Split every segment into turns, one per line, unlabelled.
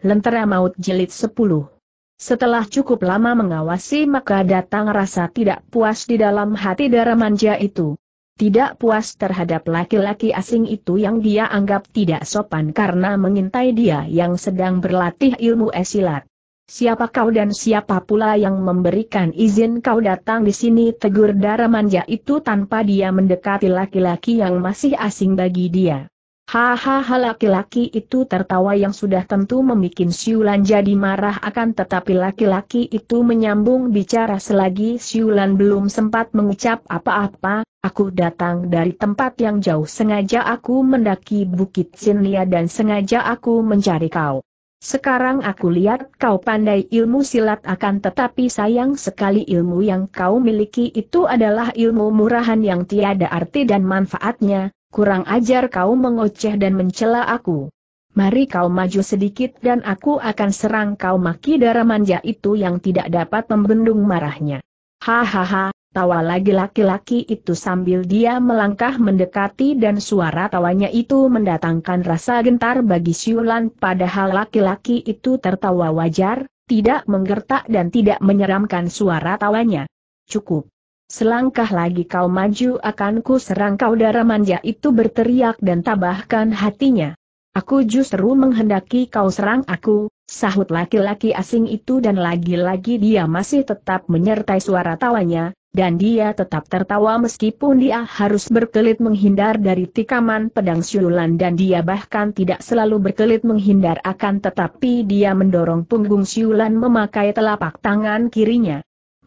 Lentera Maut Jilid 10 Setelah cukup lama mengawasi maka datang rasa tidak puas di dalam hati Daramanja itu. Tidak puas terhadap laki-laki asing itu yang dia anggap tidak sopan karena mengintai dia yang sedang berlatih ilmu esilat. Siapa kau dan siapa pula yang memberikan izin kau datang di sini tegur Daramanja itu tanpa dia mendekati laki-laki yang masih asing bagi dia. Hahaha laki-laki itu tertawa yang sudah tentu membuat Siulan jadi marah akan tetapi laki-laki itu menyambung bicara selagi Siulan belum sempat mengucap apa-apa, aku datang dari tempat yang jauh sengaja aku mendaki Bukit Sinlia dan sengaja aku mencari kau. Sekarang aku lihat kau pandai ilmu silat akan tetapi sayang sekali ilmu yang kau miliki itu adalah ilmu murahan yang tiada arti dan manfaatnya, Kurang ajar kau mengoceh dan mencela aku. Mari kau maju sedikit dan aku akan serang kau maki darah manja itu yang tidak dapat membendung marahnya. Hahaha, tawa lagi laki-laki itu sambil dia melangkah mendekati dan suara tawanya itu mendatangkan rasa gentar bagi Siulan padahal laki-laki itu tertawa wajar, tidak menggertak dan tidak menyeramkan suara tawanya. Cukup. Selangkah lagi kau maju akan ku serang kau darah manja itu berteriak dan tabahkan hatinya. Aku justru menghendaki kau serang aku, sahut laki-laki asing itu dan lagi-lagi dia masih tetap menyertai suara tawanya, dan dia tetap tertawa meskipun dia harus berkelit menghindar dari tikaman pedang siulan dan dia bahkan tidak selalu berkelit menghindar akan tetapi dia mendorong punggung siulan memakai telapak tangan kirinya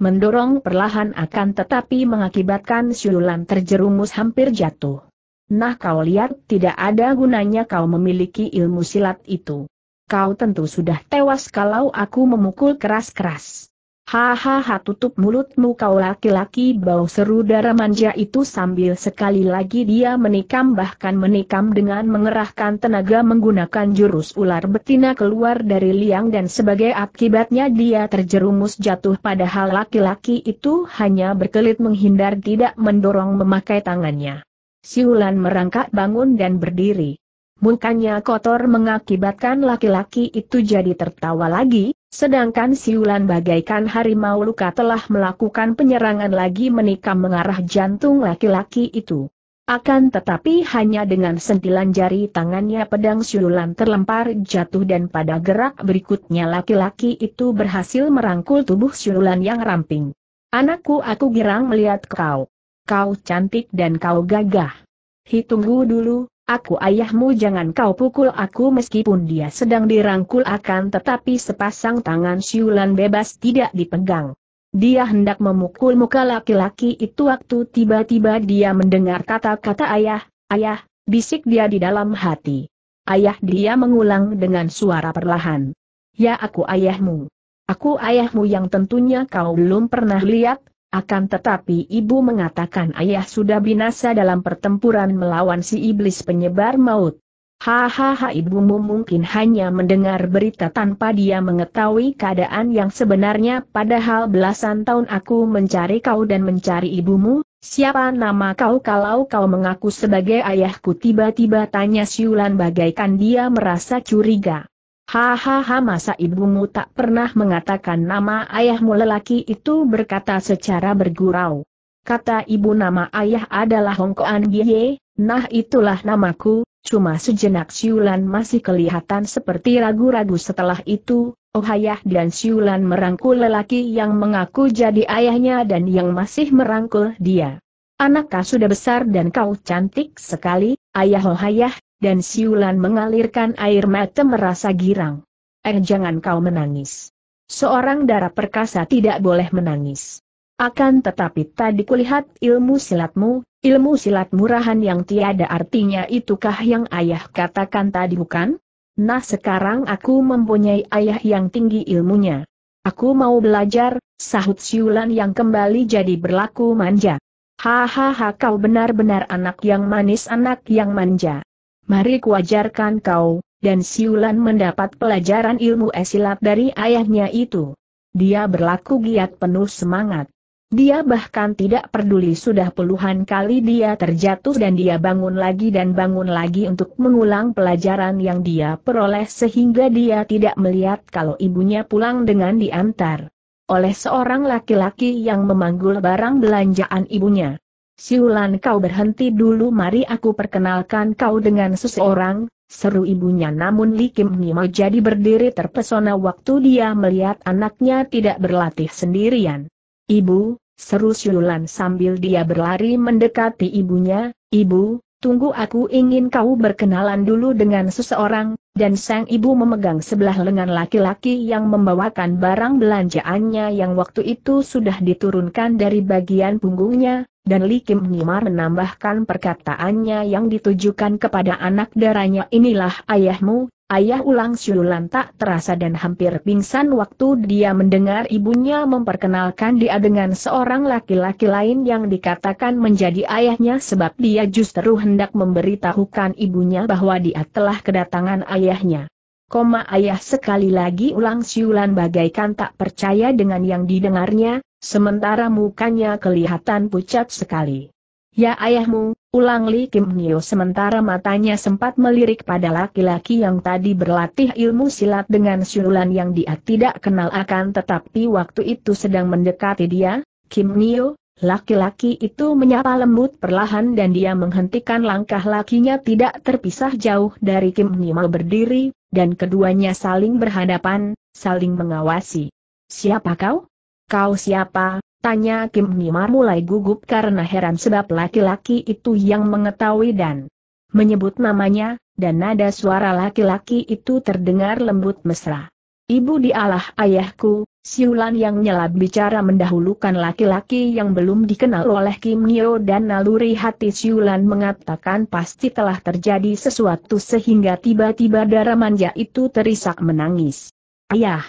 mendorong perlahan akan tetapi mengakibatkan Siulan terjerumus hampir jatuh. Nah kau lihat tidak ada gunanya kau memiliki ilmu silat itu. Kau tentu sudah tewas kalau aku memukul keras-keras. Hahaha tutup mulutmu kau laki-laki bau seru darah manja itu sambil sekali lagi dia menikam bahkan menikam dengan mengerahkan tenaga menggunakan jurus ular betina keluar dari liang dan sebagai akibatnya dia terjerumus jatuh padahal laki-laki itu hanya berkelit menghindar tidak mendorong memakai tangannya. Siulan merangkak bangun dan berdiri. Mukanya kotor mengakibatkan laki-laki itu jadi tertawa lagi, Sedangkan siulan bagaikan harimau luka telah melakukan penyerangan lagi menikam mengarah jantung laki-laki itu. Akan tetapi hanya dengan sentilan jari tangannya pedang siulan terlempar jatuh dan pada gerak berikutnya laki-laki itu berhasil merangkul tubuh siulan yang ramping. Anakku aku girang melihat kau. Kau cantik dan kau gagah. Hitunggu dulu, Aku ayahmu jangan kau pukul aku meskipun dia sedang dirangkul akan tetapi sepasang tangan siulan bebas tidak dipegang. Dia hendak memukul muka laki-laki itu waktu tiba-tiba dia mendengar kata-kata ayah, ayah, bisik dia di dalam hati. Ayah dia mengulang dengan suara perlahan. Ya aku ayahmu. Aku ayahmu yang tentunya kau belum pernah lihat, akan tetapi ibu mengatakan ayah sudah binasa dalam pertempuran melawan si iblis penyebar maut. Hahaha ibumu mungkin hanya mendengar berita tanpa dia mengetahui keadaan yang sebenarnya padahal belasan tahun aku mencari kau dan mencari ibumu, siapa nama kau kalau kau mengaku sebagai ayahku tiba-tiba tanya Siulan bagaikan dia merasa curiga. Hahaha masa ibumu tak pernah mengatakan nama ayahmu lelaki itu berkata secara bergurau. Kata ibu nama ayah adalah Hong Kong Ye, nah itulah namaku, cuma sejenak Siulan masih kelihatan seperti ragu-ragu setelah itu, oh ayah dan Siulan merangkul lelaki yang mengaku jadi ayahnya dan yang masih merangkul dia. Anak sudah besar dan kau cantik sekali, ayah oh ayah, dan siulan mengalirkan air mata merasa girang. Eh jangan kau menangis. Seorang darah perkasa tidak boleh menangis. Akan tetapi tadi kulihat ilmu silatmu, ilmu silat murahan yang tiada artinya itukah yang ayah katakan tadi bukan? Nah sekarang aku mempunyai ayah yang tinggi ilmunya. Aku mau belajar, sahut siulan yang kembali jadi berlaku manja. Hahaha kau benar-benar anak yang manis anak yang manja mari kuajarkan kau, dan Siulan mendapat pelajaran ilmu esilat dari ayahnya itu. Dia berlaku giat penuh semangat. Dia bahkan tidak peduli sudah puluhan kali dia terjatuh dan dia bangun lagi dan bangun lagi untuk mengulang pelajaran yang dia peroleh sehingga dia tidak melihat kalau ibunya pulang dengan diantar oleh seorang laki-laki yang memanggul barang belanjaan ibunya. Siulan kau berhenti dulu mari aku perkenalkan kau dengan seseorang, seru ibunya namun Li Kim mau jadi berdiri terpesona waktu dia melihat anaknya tidak berlatih sendirian. Ibu, seru Siulan sambil dia berlari mendekati ibunya, ibu, tunggu aku ingin kau berkenalan dulu dengan seseorang, dan sang ibu memegang sebelah lengan laki-laki yang membawakan barang belanjaannya yang waktu itu sudah diturunkan dari bagian punggungnya, dan Kim Nimar menambahkan perkataannya yang ditujukan kepada anak darahnya inilah ayahmu, Ayah ulang siulan tak terasa dan hampir pingsan waktu dia mendengar ibunya memperkenalkan dia dengan seorang laki-laki lain yang dikatakan menjadi ayahnya sebab dia justru hendak memberitahukan ibunya bahwa dia telah kedatangan ayahnya. Koma ayah sekali lagi ulang siulan bagaikan tak percaya dengan yang didengarnya, sementara mukanya kelihatan pucat sekali. Ya ayahmu, Ulang Li Kim Nyo sementara matanya sempat melirik pada laki-laki yang tadi berlatih ilmu silat dengan siulan yang dia tidak kenal akan tetapi waktu itu sedang mendekati dia, Kim Nyo, laki-laki itu menyapa lembut perlahan dan dia menghentikan langkah lakinya tidak terpisah jauh dari Kim Nyo berdiri, dan keduanya saling berhadapan, saling mengawasi. Siapa kau? Kau siapa? Tanya Kim Nimar mulai gugup karena heran sebab laki-laki itu yang mengetahui dan menyebut namanya, dan nada suara laki-laki itu terdengar lembut mesra. Ibu dialah ayahku, siulan yang nyelap bicara mendahulukan laki-laki yang belum dikenal oleh Kim Nio dan naluri hati siulan mengatakan pasti telah terjadi sesuatu sehingga tiba-tiba darah manja itu terisak menangis. Ayah!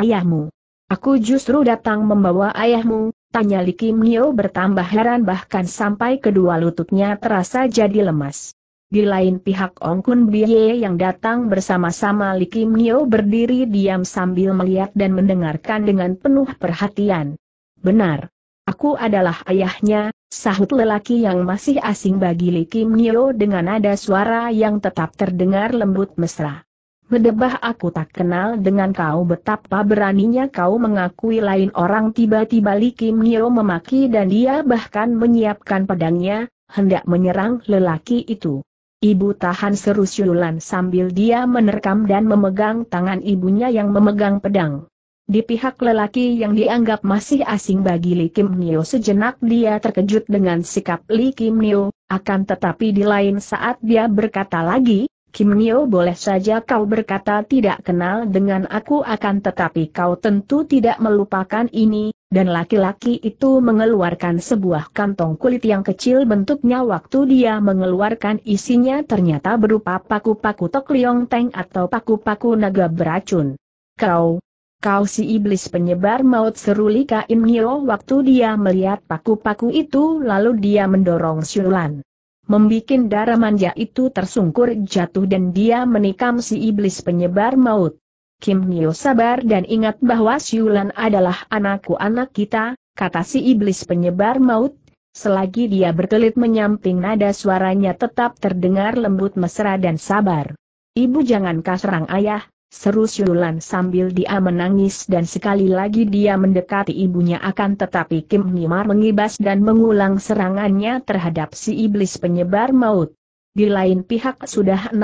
Ayahmu! Aku justru datang membawa ayahmu, tanya Li Kim Nio bertambah heran bahkan sampai kedua lututnya terasa jadi lemas. Di lain pihak Ong Kun Biye yang datang bersama-sama Li Kim Nio berdiri diam sambil melihat dan mendengarkan dengan penuh perhatian. Benar. Aku adalah ayahnya, sahut lelaki yang masih asing bagi Li Kim Nio dengan nada suara yang tetap terdengar lembut mesra. Bedebah aku tak kenal dengan kau betapa beraninya kau mengakui lain orang tiba-tiba Li Kim Nio memaki dan dia bahkan menyiapkan pedangnya, hendak menyerang lelaki itu. Ibu tahan seru Syulan sambil dia menerkam dan memegang tangan ibunya yang memegang pedang. Di pihak lelaki yang dianggap masih asing bagi Li Kim Nio sejenak dia terkejut dengan sikap Li Kim Nio, akan tetapi di lain saat dia berkata lagi, Kim Nio boleh saja kau berkata tidak kenal dengan aku akan tetapi kau tentu tidak melupakan ini, dan laki-laki itu mengeluarkan sebuah kantong kulit yang kecil bentuknya waktu dia mengeluarkan isinya ternyata berupa paku-paku tok liong teng atau paku-paku naga beracun. Kau, kau si iblis penyebar maut seru Lika Im Nio waktu dia melihat paku-paku itu lalu dia mendorong Siulan membikin darah manja itu tersungkur jatuh dan dia menikam si iblis penyebar maut. Kim Nyo sabar dan ingat bahwa Siulan adalah anakku anak kita, kata si iblis penyebar maut. Selagi dia berkelit menyamping nada suaranya tetap terdengar lembut mesra dan sabar. Ibu jangan kasar ayah, seru Syulan sambil dia menangis dan sekali lagi dia mendekati ibunya akan tetapi Kim Ngimar mengibas dan mengulang serangannya terhadap si iblis penyebar maut. Di lain pihak sudah 16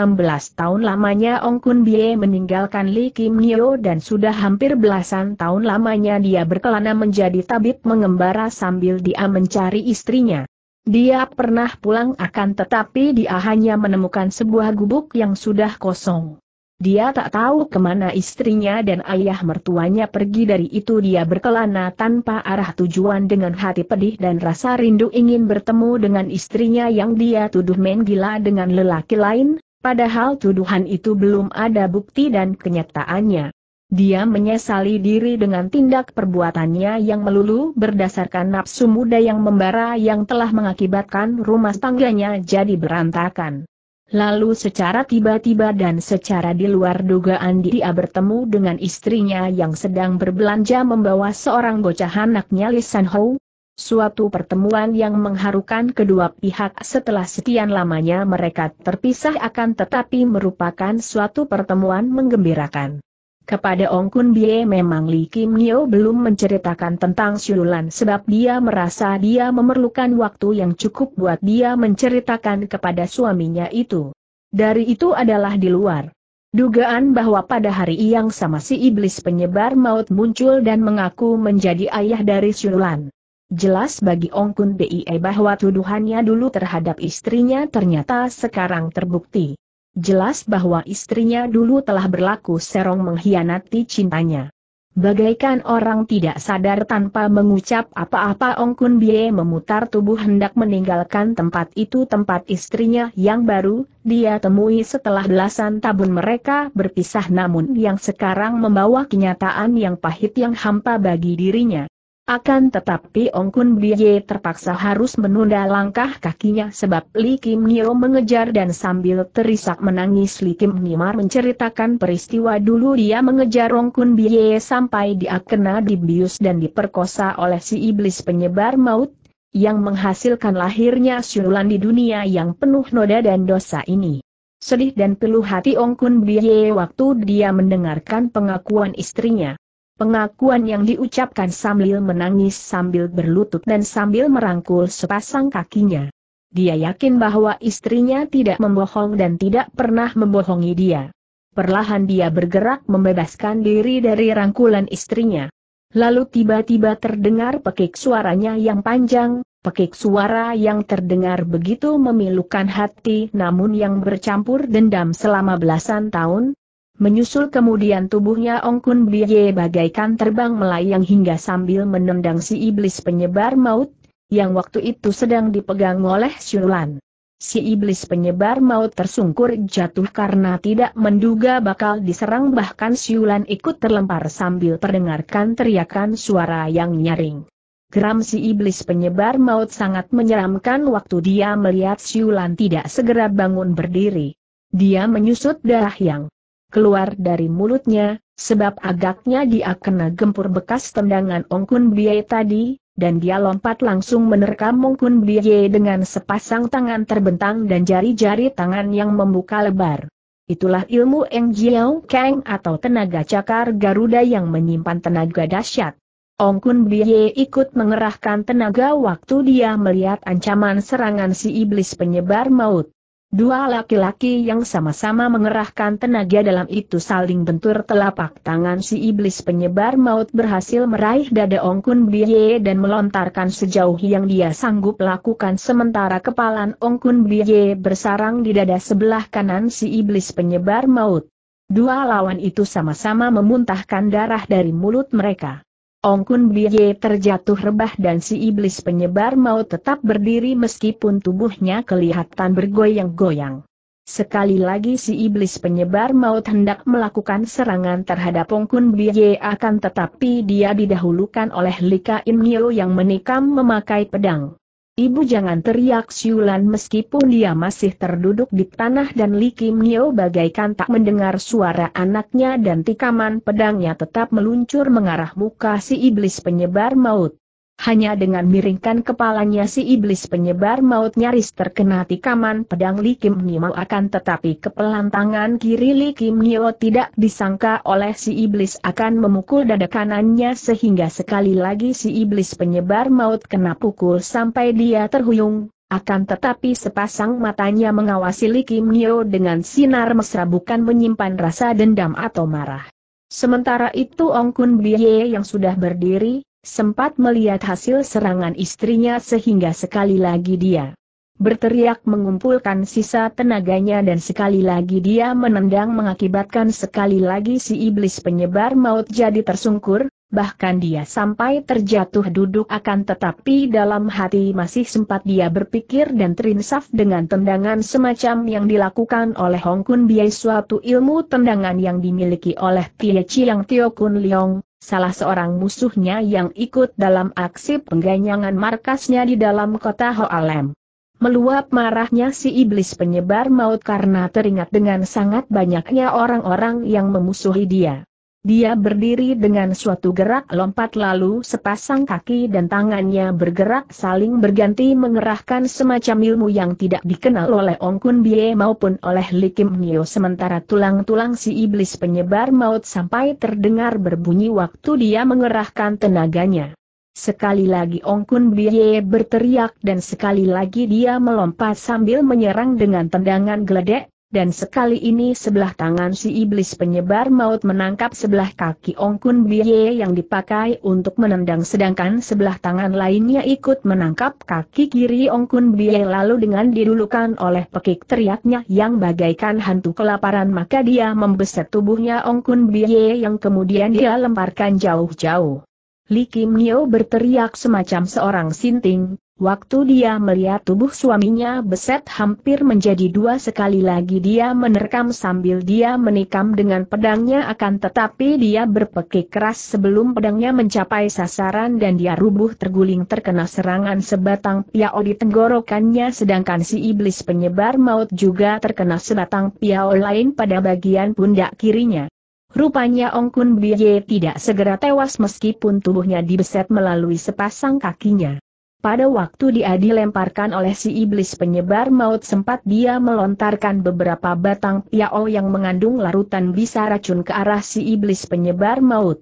tahun lamanya Ong Kun Bie meninggalkan Lee Kim Nyo dan sudah hampir belasan tahun lamanya dia berkelana menjadi tabib mengembara sambil dia mencari istrinya. Dia pernah pulang akan tetapi dia hanya menemukan sebuah gubuk yang sudah kosong. Dia tak tahu kemana istrinya dan ayah mertuanya pergi dari itu dia berkelana tanpa arah tujuan dengan hati pedih dan rasa rindu ingin bertemu dengan istrinya yang dia tuduh main gila dengan lelaki lain, padahal tuduhan itu belum ada bukti dan kenyataannya. Dia menyesali diri dengan tindak perbuatannya yang melulu berdasarkan nafsu muda yang membara yang telah mengakibatkan rumah tangganya jadi berantakan. Lalu secara tiba-tiba dan secara di luar dugaan dia bertemu dengan istrinya yang sedang berbelanja membawa seorang bocah anaknya Lisan Hou. Suatu pertemuan yang mengharukan kedua pihak setelah sekian lamanya mereka terpisah akan tetapi merupakan suatu pertemuan menggembirakan. Kepada Ong Kun Bie memang Li Kim Nyo belum menceritakan tentang Siulan sebab dia merasa dia memerlukan waktu yang cukup buat dia menceritakan kepada suaminya itu. Dari itu adalah di luar. Dugaan bahwa pada hari yang sama si iblis penyebar maut muncul dan mengaku menjadi ayah dari Siulan. Jelas bagi Ong Kun Bie bahwa tuduhannya dulu terhadap istrinya ternyata sekarang terbukti jelas bahwa istrinya dulu telah berlaku serong mengkhianati cintanya. Bagaikan orang tidak sadar tanpa mengucap apa-apa Ong Kun Bie memutar tubuh hendak meninggalkan tempat itu tempat istrinya yang baru, dia temui setelah belasan tahun mereka berpisah namun yang sekarang membawa kenyataan yang pahit yang hampa bagi dirinya. Akan tetapi Ong Kun Bie terpaksa harus menunda langkah kakinya sebab Li Kim Nio mengejar dan sambil terisak menangis Li Kim Nimar menceritakan peristiwa dulu dia mengejar Ong Kun Bie sampai dia kena dibius dan diperkosa oleh si iblis penyebar maut, yang menghasilkan lahirnya siulan di dunia yang penuh noda dan dosa ini. Sedih dan peluh hati Ong Kun Bie waktu dia mendengarkan pengakuan istrinya. Pengakuan yang diucapkan sambil menangis sambil berlutut dan sambil merangkul sepasang kakinya. Dia yakin bahwa istrinya tidak membohong dan tidak pernah membohongi dia. Perlahan dia bergerak membebaskan diri dari rangkulan istrinya. Lalu tiba-tiba terdengar pekik suaranya yang panjang, pekik suara yang terdengar begitu memilukan hati namun yang bercampur dendam selama belasan tahun, Menyusul kemudian tubuhnya Ong Kun Biye bagaikan terbang melayang hingga sambil menendang si iblis penyebar maut, yang waktu itu sedang dipegang oleh Siulan. Si iblis penyebar maut tersungkur jatuh karena tidak menduga bakal diserang bahkan Siulan ikut terlempar sambil terdengarkan teriakan suara yang nyaring. Geram si iblis penyebar maut sangat menyeramkan waktu dia melihat Siulan tidak segera bangun berdiri. Dia menyusut darah yang keluar dari mulutnya, sebab agaknya dia kena gempur bekas tendangan Ongkun Biye tadi, dan dia lompat langsung menerkam Ongkun Biye dengan sepasang tangan terbentang dan jari-jari tangan yang membuka lebar. Itulah ilmu Eng Jiao Kang atau tenaga cakar Garuda yang menyimpan tenaga dahsyat. Ongkun Biye ikut mengerahkan tenaga waktu dia melihat ancaman serangan si iblis penyebar maut. Dua laki-laki yang sama-sama mengerahkan tenaga dalam itu saling bentur telapak tangan si iblis penyebar maut berhasil meraih dada Ongkun Biye dan melontarkan sejauh yang dia sanggup lakukan sementara kepalan Ongkun Biye bersarang di dada sebelah kanan si iblis penyebar maut. Dua lawan itu sama-sama memuntahkan darah dari mulut mereka. Ong Kun Bie terjatuh rebah dan si iblis penyebar mau tetap berdiri meskipun tubuhnya kelihatan bergoyang-goyang. Sekali lagi si iblis penyebar maut hendak melakukan serangan terhadap Ong Kun Biye akan tetapi dia didahulukan oleh Lika In Mio yang menikam memakai pedang. Ibu jangan teriak siulan meskipun dia masih terduduk di tanah dan Li Kim Nio bagaikan tak mendengar suara anaknya dan tikaman pedangnya tetap meluncur mengarah muka si iblis penyebar maut. Hanya dengan miringkan kepalanya si iblis penyebar maut nyaris terkena tikaman pedang Li Kim Nio akan tetapi kepelan tangan kiri Li Kim Nio tidak disangka oleh si iblis akan memukul dada kanannya sehingga sekali lagi si iblis penyebar maut kena pukul sampai dia terhuyung. Akan tetapi sepasang matanya mengawasi Li Kim Nio dengan sinar mesra bukan menyimpan rasa dendam atau marah. Sementara itu Ong Kun Bie yang sudah berdiri, sempat melihat hasil serangan istrinya sehingga sekali lagi dia berteriak mengumpulkan sisa tenaganya dan sekali lagi dia menendang mengakibatkan sekali lagi si iblis penyebar maut jadi tersungkur, bahkan dia sampai terjatuh duduk akan tetapi dalam hati masih sempat dia berpikir dan terinsaf dengan tendangan semacam yang dilakukan oleh Hong Kun Biai suatu ilmu tendangan yang dimiliki oleh Tie Chiang Tio Kun Leong, salah seorang musuhnya yang ikut dalam aksi pengganyangan markasnya di dalam kota Hoalem. Meluap marahnya si iblis penyebar maut karena teringat dengan sangat banyaknya orang-orang yang memusuhi dia. Dia berdiri dengan suatu gerak lompat lalu sepasang kaki dan tangannya bergerak saling berganti mengerahkan semacam ilmu yang tidak dikenal oleh Ong Kun Bie maupun oleh Kim Nio sementara tulang-tulang si iblis penyebar maut sampai terdengar berbunyi waktu dia mengerahkan tenaganya. Sekali lagi Ong Kun Bie berteriak dan sekali lagi dia melompat sambil menyerang dengan tendangan geledek, dan sekali ini sebelah tangan si iblis penyebar maut menangkap sebelah kaki Ongkun Biye yang dipakai untuk menendang sedangkan sebelah tangan lainnya ikut menangkap kaki kiri Ongkun Biye lalu dengan didulukan oleh pekik teriaknya yang bagaikan hantu kelaparan maka dia membeset tubuhnya Ongkun Biye yang kemudian dia lemparkan jauh-jauh. Li Kim Nyo berteriak semacam seorang sinting, Waktu dia melihat tubuh suaminya beset hampir menjadi dua sekali lagi dia menerkam sambil dia menikam dengan pedangnya akan tetapi dia berpekik keras sebelum pedangnya mencapai sasaran dan dia rubuh terguling terkena serangan sebatang piao di tenggorokannya sedangkan si iblis penyebar maut juga terkena sebatang piao lain pada bagian pundak kirinya. Rupanya Ong Kun Biye tidak segera tewas meskipun tubuhnya dibeset melalui sepasang kakinya. Pada waktu dia dilemparkan oleh si iblis penyebar maut sempat dia melontarkan beberapa batang piao yang mengandung larutan bisa racun ke arah si iblis penyebar maut.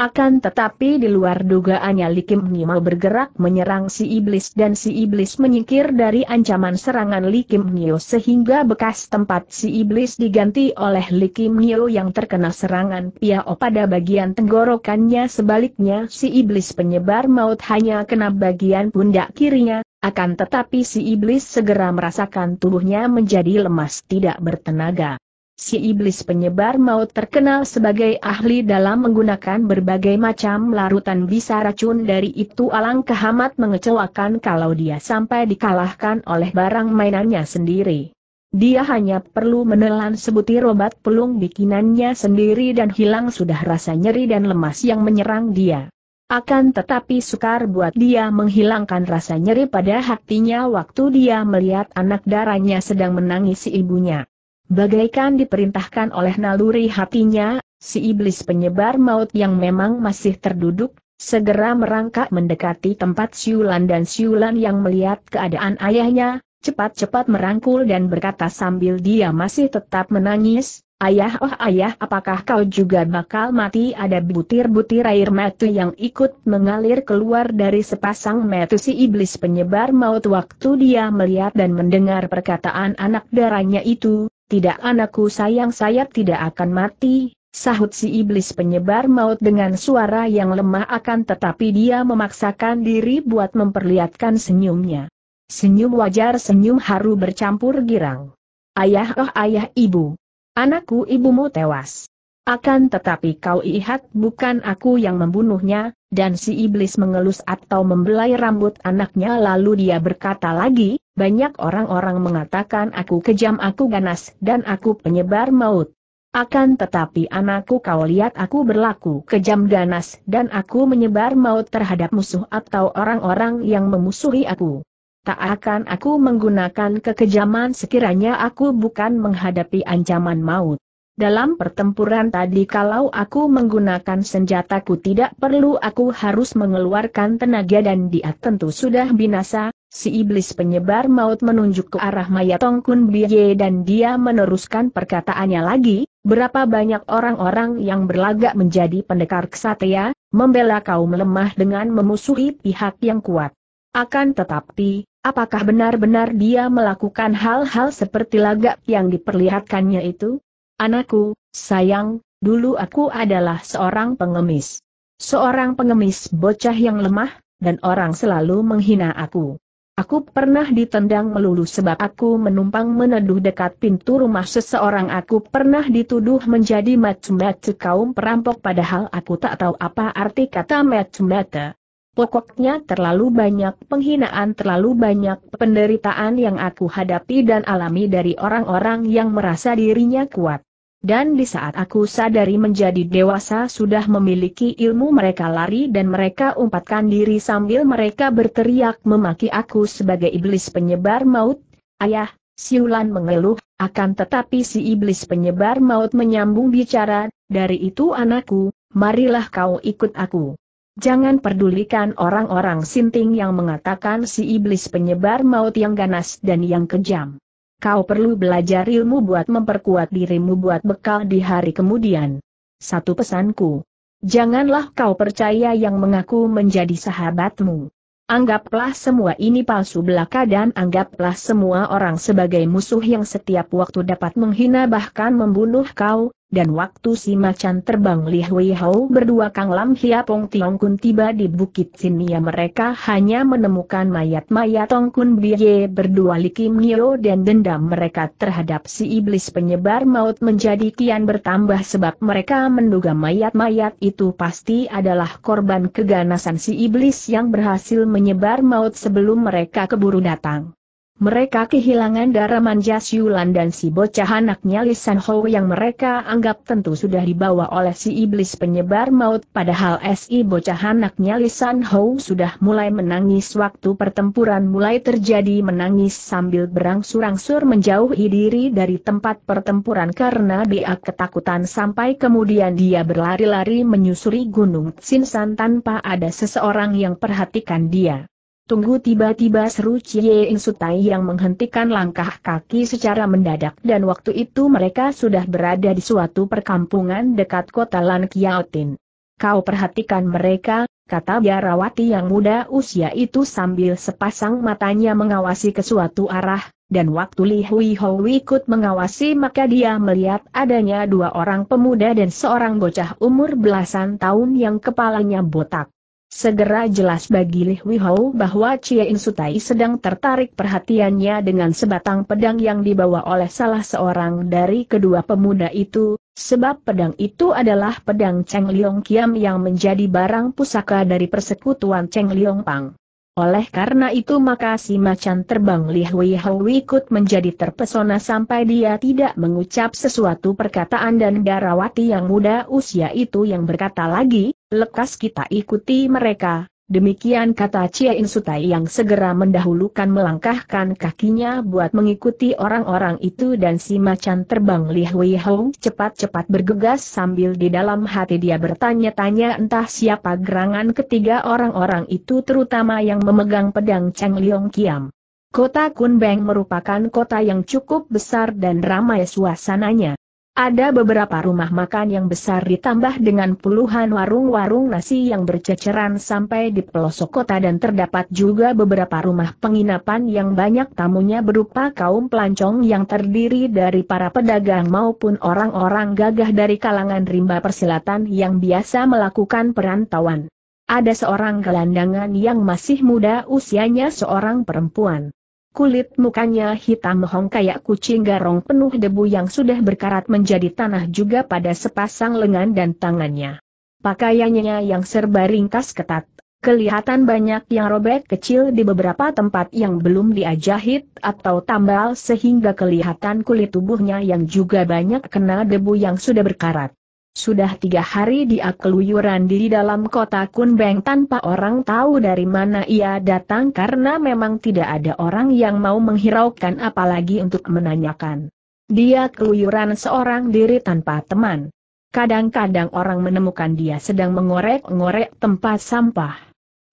Akan tetapi di luar dugaannya Likim bergerak menyerang si iblis dan si iblis menyingkir dari ancaman serangan Kim sehingga bekas tempat si iblis diganti oleh Kim yang terkena serangan Piao pada bagian tenggorokannya sebaliknya si iblis penyebar maut hanya kena bagian pundak kirinya, akan tetapi si iblis segera merasakan tubuhnya menjadi lemas tidak bertenaga si iblis penyebar maut terkenal sebagai ahli dalam menggunakan berbagai macam larutan bisa racun dari itu alangkah amat mengecewakan kalau dia sampai dikalahkan oleh barang mainannya sendiri. Dia hanya perlu menelan sebutir obat pelung bikinannya sendiri dan hilang sudah rasa nyeri dan lemas yang menyerang dia. Akan tetapi sukar buat dia menghilangkan rasa nyeri pada hatinya waktu dia melihat anak darahnya sedang menangisi ibunya. Bagaikan diperintahkan oleh naluri hatinya, si iblis penyebar maut yang memang masih terduduk, segera merangkak mendekati tempat siulan dan siulan yang melihat keadaan ayahnya, cepat-cepat merangkul dan berkata sambil dia masih tetap menangis, Ayah oh ayah apakah kau juga bakal mati ada butir-butir air mata yang ikut mengalir keluar dari sepasang mata si iblis penyebar maut waktu dia melihat dan mendengar perkataan anak darahnya itu, tidak anakku sayang saya tidak akan mati, sahut si iblis penyebar maut dengan suara yang lemah akan tetapi dia memaksakan diri buat memperlihatkan senyumnya. Senyum wajar senyum haru bercampur girang. Ayah oh ayah ibu. Anakku ibumu tewas. Akan tetapi kau lihat bukan aku yang membunuhnya, dan si iblis mengelus atau membelai rambut anaknya lalu dia berkata lagi, banyak orang-orang mengatakan aku kejam aku ganas dan aku penyebar maut. Akan tetapi anakku kau lihat aku berlaku kejam ganas dan aku menyebar maut terhadap musuh atau orang-orang yang memusuhi aku. Tak akan aku menggunakan kekejaman sekiranya aku bukan menghadapi ancaman maut. Dalam pertempuran tadi kalau aku menggunakan senjataku tidak perlu aku harus mengeluarkan tenaga dan dia tentu sudah binasa, Si iblis penyebar maut menunjuk ke arah mayat Tongkun Biye dan dia meneruskan perkataannya lagi, berapa banyak orang-orang yang berlagak menjadi pendekar kesatria, membela kaum lemah dengan memusuhi pihak yang kuat. Akan tetapi, apakah benar-benar dia melakukan hal-hal seperti lagak yang diperlihatkannya itu? Anakku, sayang, dulu aku adalah seorang pengemis. Seorang pengemis bocah yang lemah, dan orang selalu menghina aku. Aku pernah ditendang melulu sebab aku menumpang meneduh dekat pintu rumah seseorang. Aku pernah dituduh menjadi macam-macam kaum perampok padahal aku tak tahu apa arti kata macam-macam. Pokoknya terlalu banyak penghinaan, terlalu banyak penderitaan yang aku hadapi dan alami dari orang-orang yang merasa dirinya kuat. Dan di saat aku sadari menjadi dewasa sudah memiliki ilmu mereka lari dan mereka umpatkan diri sambil mereka berteriak memaki aku sebagai iblis penyebar maut. Ayah, siulan mengeluh, akan tetapi si iblis penyebar maut menyambung bicara, dari itu anakku, marilah kau ikut aku. Jangan pedulikan orang-orang sinting yang mengatakan si iblis penyebar maut yang ganas dan yang kejam. Kau perlu belajar ilmu buat memperkuat dirimu buat bekal di hari kemudian. Satu pesanku. Janganlah kau percaya yang mengaku menjadi sahabatmu. Anggaplah semua ini palsu belaka dan anggaplah semua orang sebagai musuh yang setiap waktu dapat menghina bahkan membunuh kau, dan waktu si macan terbang Li Hui Hou berdua Kang Lam Hia Pong Tiong Kun tiba di Bukit Sinia ya, mereka hanya menemukan mayat-mayat Tong Kun Biye berdua Li Kim Nio dan dendam mereka terhadap si iblis penyebar maut menjadi kian bertambah sebab mereka menduga mayat-mayat itu pasti adalah korban keganasan si iblis yang berhasil menyebar maut sebelum mereka keburu datang. Mereka kehilangan darah manja Siulan dan si bocah anaknya Lisan Ho yang mereka anggap tentu sudah dibawa oleh si iblis penyebar maut padahal si bocah anaknya Lisan Ho sudah mulai menangis waktu pertempuran mulai terjadi menangis sambil berangsur-angsur menjauhi diri dari tempat pertempuran karena dia ketakutan sampai kemudian dia berlari-lari menyusuri gunung Tsinsan tanpa ada seseorang yang perhatikan dia. Tunggu tiba-tiba seru Cie Ing Sutai yang menghentikan langkah kaki secara mendadak dan waktu itu mereka sudah berada di suatu perkampungan dekat kota Lan Kiaotin. Kau perhatikan mereka, kata biarawati yang muda usia itu sambil sepasang matanya mengawasi ke suatu arah, dan waktu Li Hui Hou ikut mengawasi maka dia melihat adanya dua orang pemuda dan seorang bocah umur belasan tahun yang kepalanya botak. Segera jelas bagi Li Huihou bahwa Chie In Sutai sedang tertarik perhatiannya dengan sebatang pedang yang dibawa oleh salah seorang dari kedua pemuda itu, sebab pedang itu adalah pedang Cheng Liong Kiam yang menjadi barang pusaka dari persekutuan Cheng Liong Pang. Oleh karena itu maka si macan terbang Li Huihou ikut menjadi terpesona sampai dia tidak mengucap sesuatu perkataan dan Darawati yang muda usia itu yang berkata lagi, Lekas kita ikuti mereka, demikian kata Cia Insutai yang segera mendahulukan melangkahkan kakinya buat mengikuti orang-orang itu dan si macan terbang Li Hui Hong cepat-cepat bergegas sambil di dalam hati dia bertanya-tanya entah siapa gerangan ketiga orang-orang itu terutama yang memegang pedang Cheng Liong Kiam. Kota Kunbeng merupakan kota yang cukup besar dan ramai suasananya. Ada beberapa rumah makan yang besar ditambah dengan puluhan warung-warung nasi yang berceceran sampai di pelosok kota dan terdapat juga beberapa rumah penginapan yang banyak tamunya berupa kaum pelancong yang terdiri dari para pedagang maupun orang-orang gagah dari kalangan rimba persilatan yang biasa melakukan perantauan. Ada seorang gelandangan yang masih muda usianya seorang perempuan. Kulit mukanya hitam Hong kayak kucing garong penuh debu yang sudah berkarat menjadi tanah juga pada sepasang lengan dan tangannya. Pakaiannya yang serba ringkas ketat, kelihatan banyak yang robek kecil di beberapa tempat yang belum diajahit atau tambal sehingga kelihatan kulit tubuhnya yang juga banyak kena debu yang sudah berkarat. Sudah tiga hari dia keluyuran di dalam kota Kunbeng tanpa orang tahu dari mana ia datang karena memang tidak ada orang yang mau menghiraukan apalagi untuk menanyakan. Dia keluyuran seorang diri tanpa teman. Kadang-kadang orang menemukan dia sedang mengorek-ngorek tempat sampah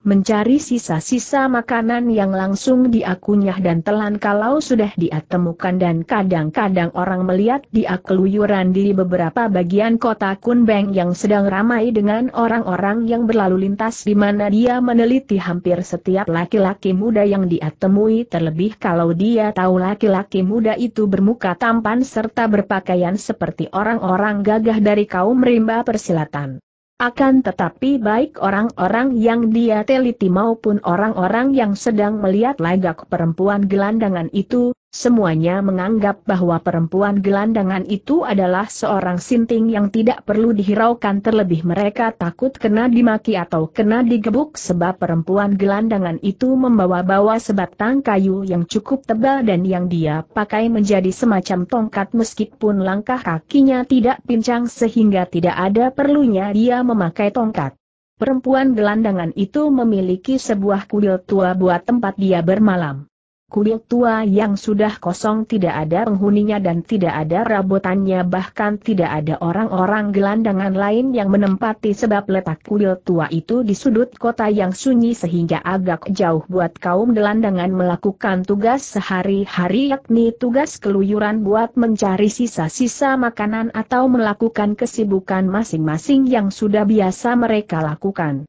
mencari sisa-sisa makanan yang langsung diakunyah dan telan kalau sudah dia dan kadang-kadang orang melihat dia keluyuran di beberapa bagian kota Kunbeng yang sedang ramai dengan orang-orang yang berlalu lintas di mana dia meneliti hampir setiap laki-laki muda yang dia temui terlebih kalau dia tahu laki-laki muda itu bermuka tampan serta berpakaian seperti orang-orang gagah dari kaum rimba persilatan. Akan tetapi baik orang-orang yang dia teliti maupun orang-orang yang sedang melihat lagak perempuan gelandangan itu, Semuanya menganggap bahwa perempuan gelandangan itu adalah seorang sinting yang tidak perlu dihiraukan terlebih mereka takut kena dimaki atau kena digebuk sebab perempuan gelandangan itu membawa-bawa sebatang kayu yang cukup tebal dan yang dia pakai menjadi semacam tongkat meskipun langkah kakinya tidak pincang sehingga tidak ada perlunya dia memakai tongkat. Perempuan gelandangan itu memiliki sebuah kuil tua buat tempat dia bermalam. Kuil tua yang sudah kosong tidak ada penghuninya dan tidak ada rabotannya bahkan tidak ada orang-orang gelandangan lain yang menempati sebab letak kuil tua itu di sudut kota yang sunyi sehingga agak jauh buat kaum gelandangan melakukan tugas sehari-hari yakni tugas keluyuran buat mencari sisa-sisa makanan atau melakukan kesibukan masing-masing yang sudah biasa mereka lakukan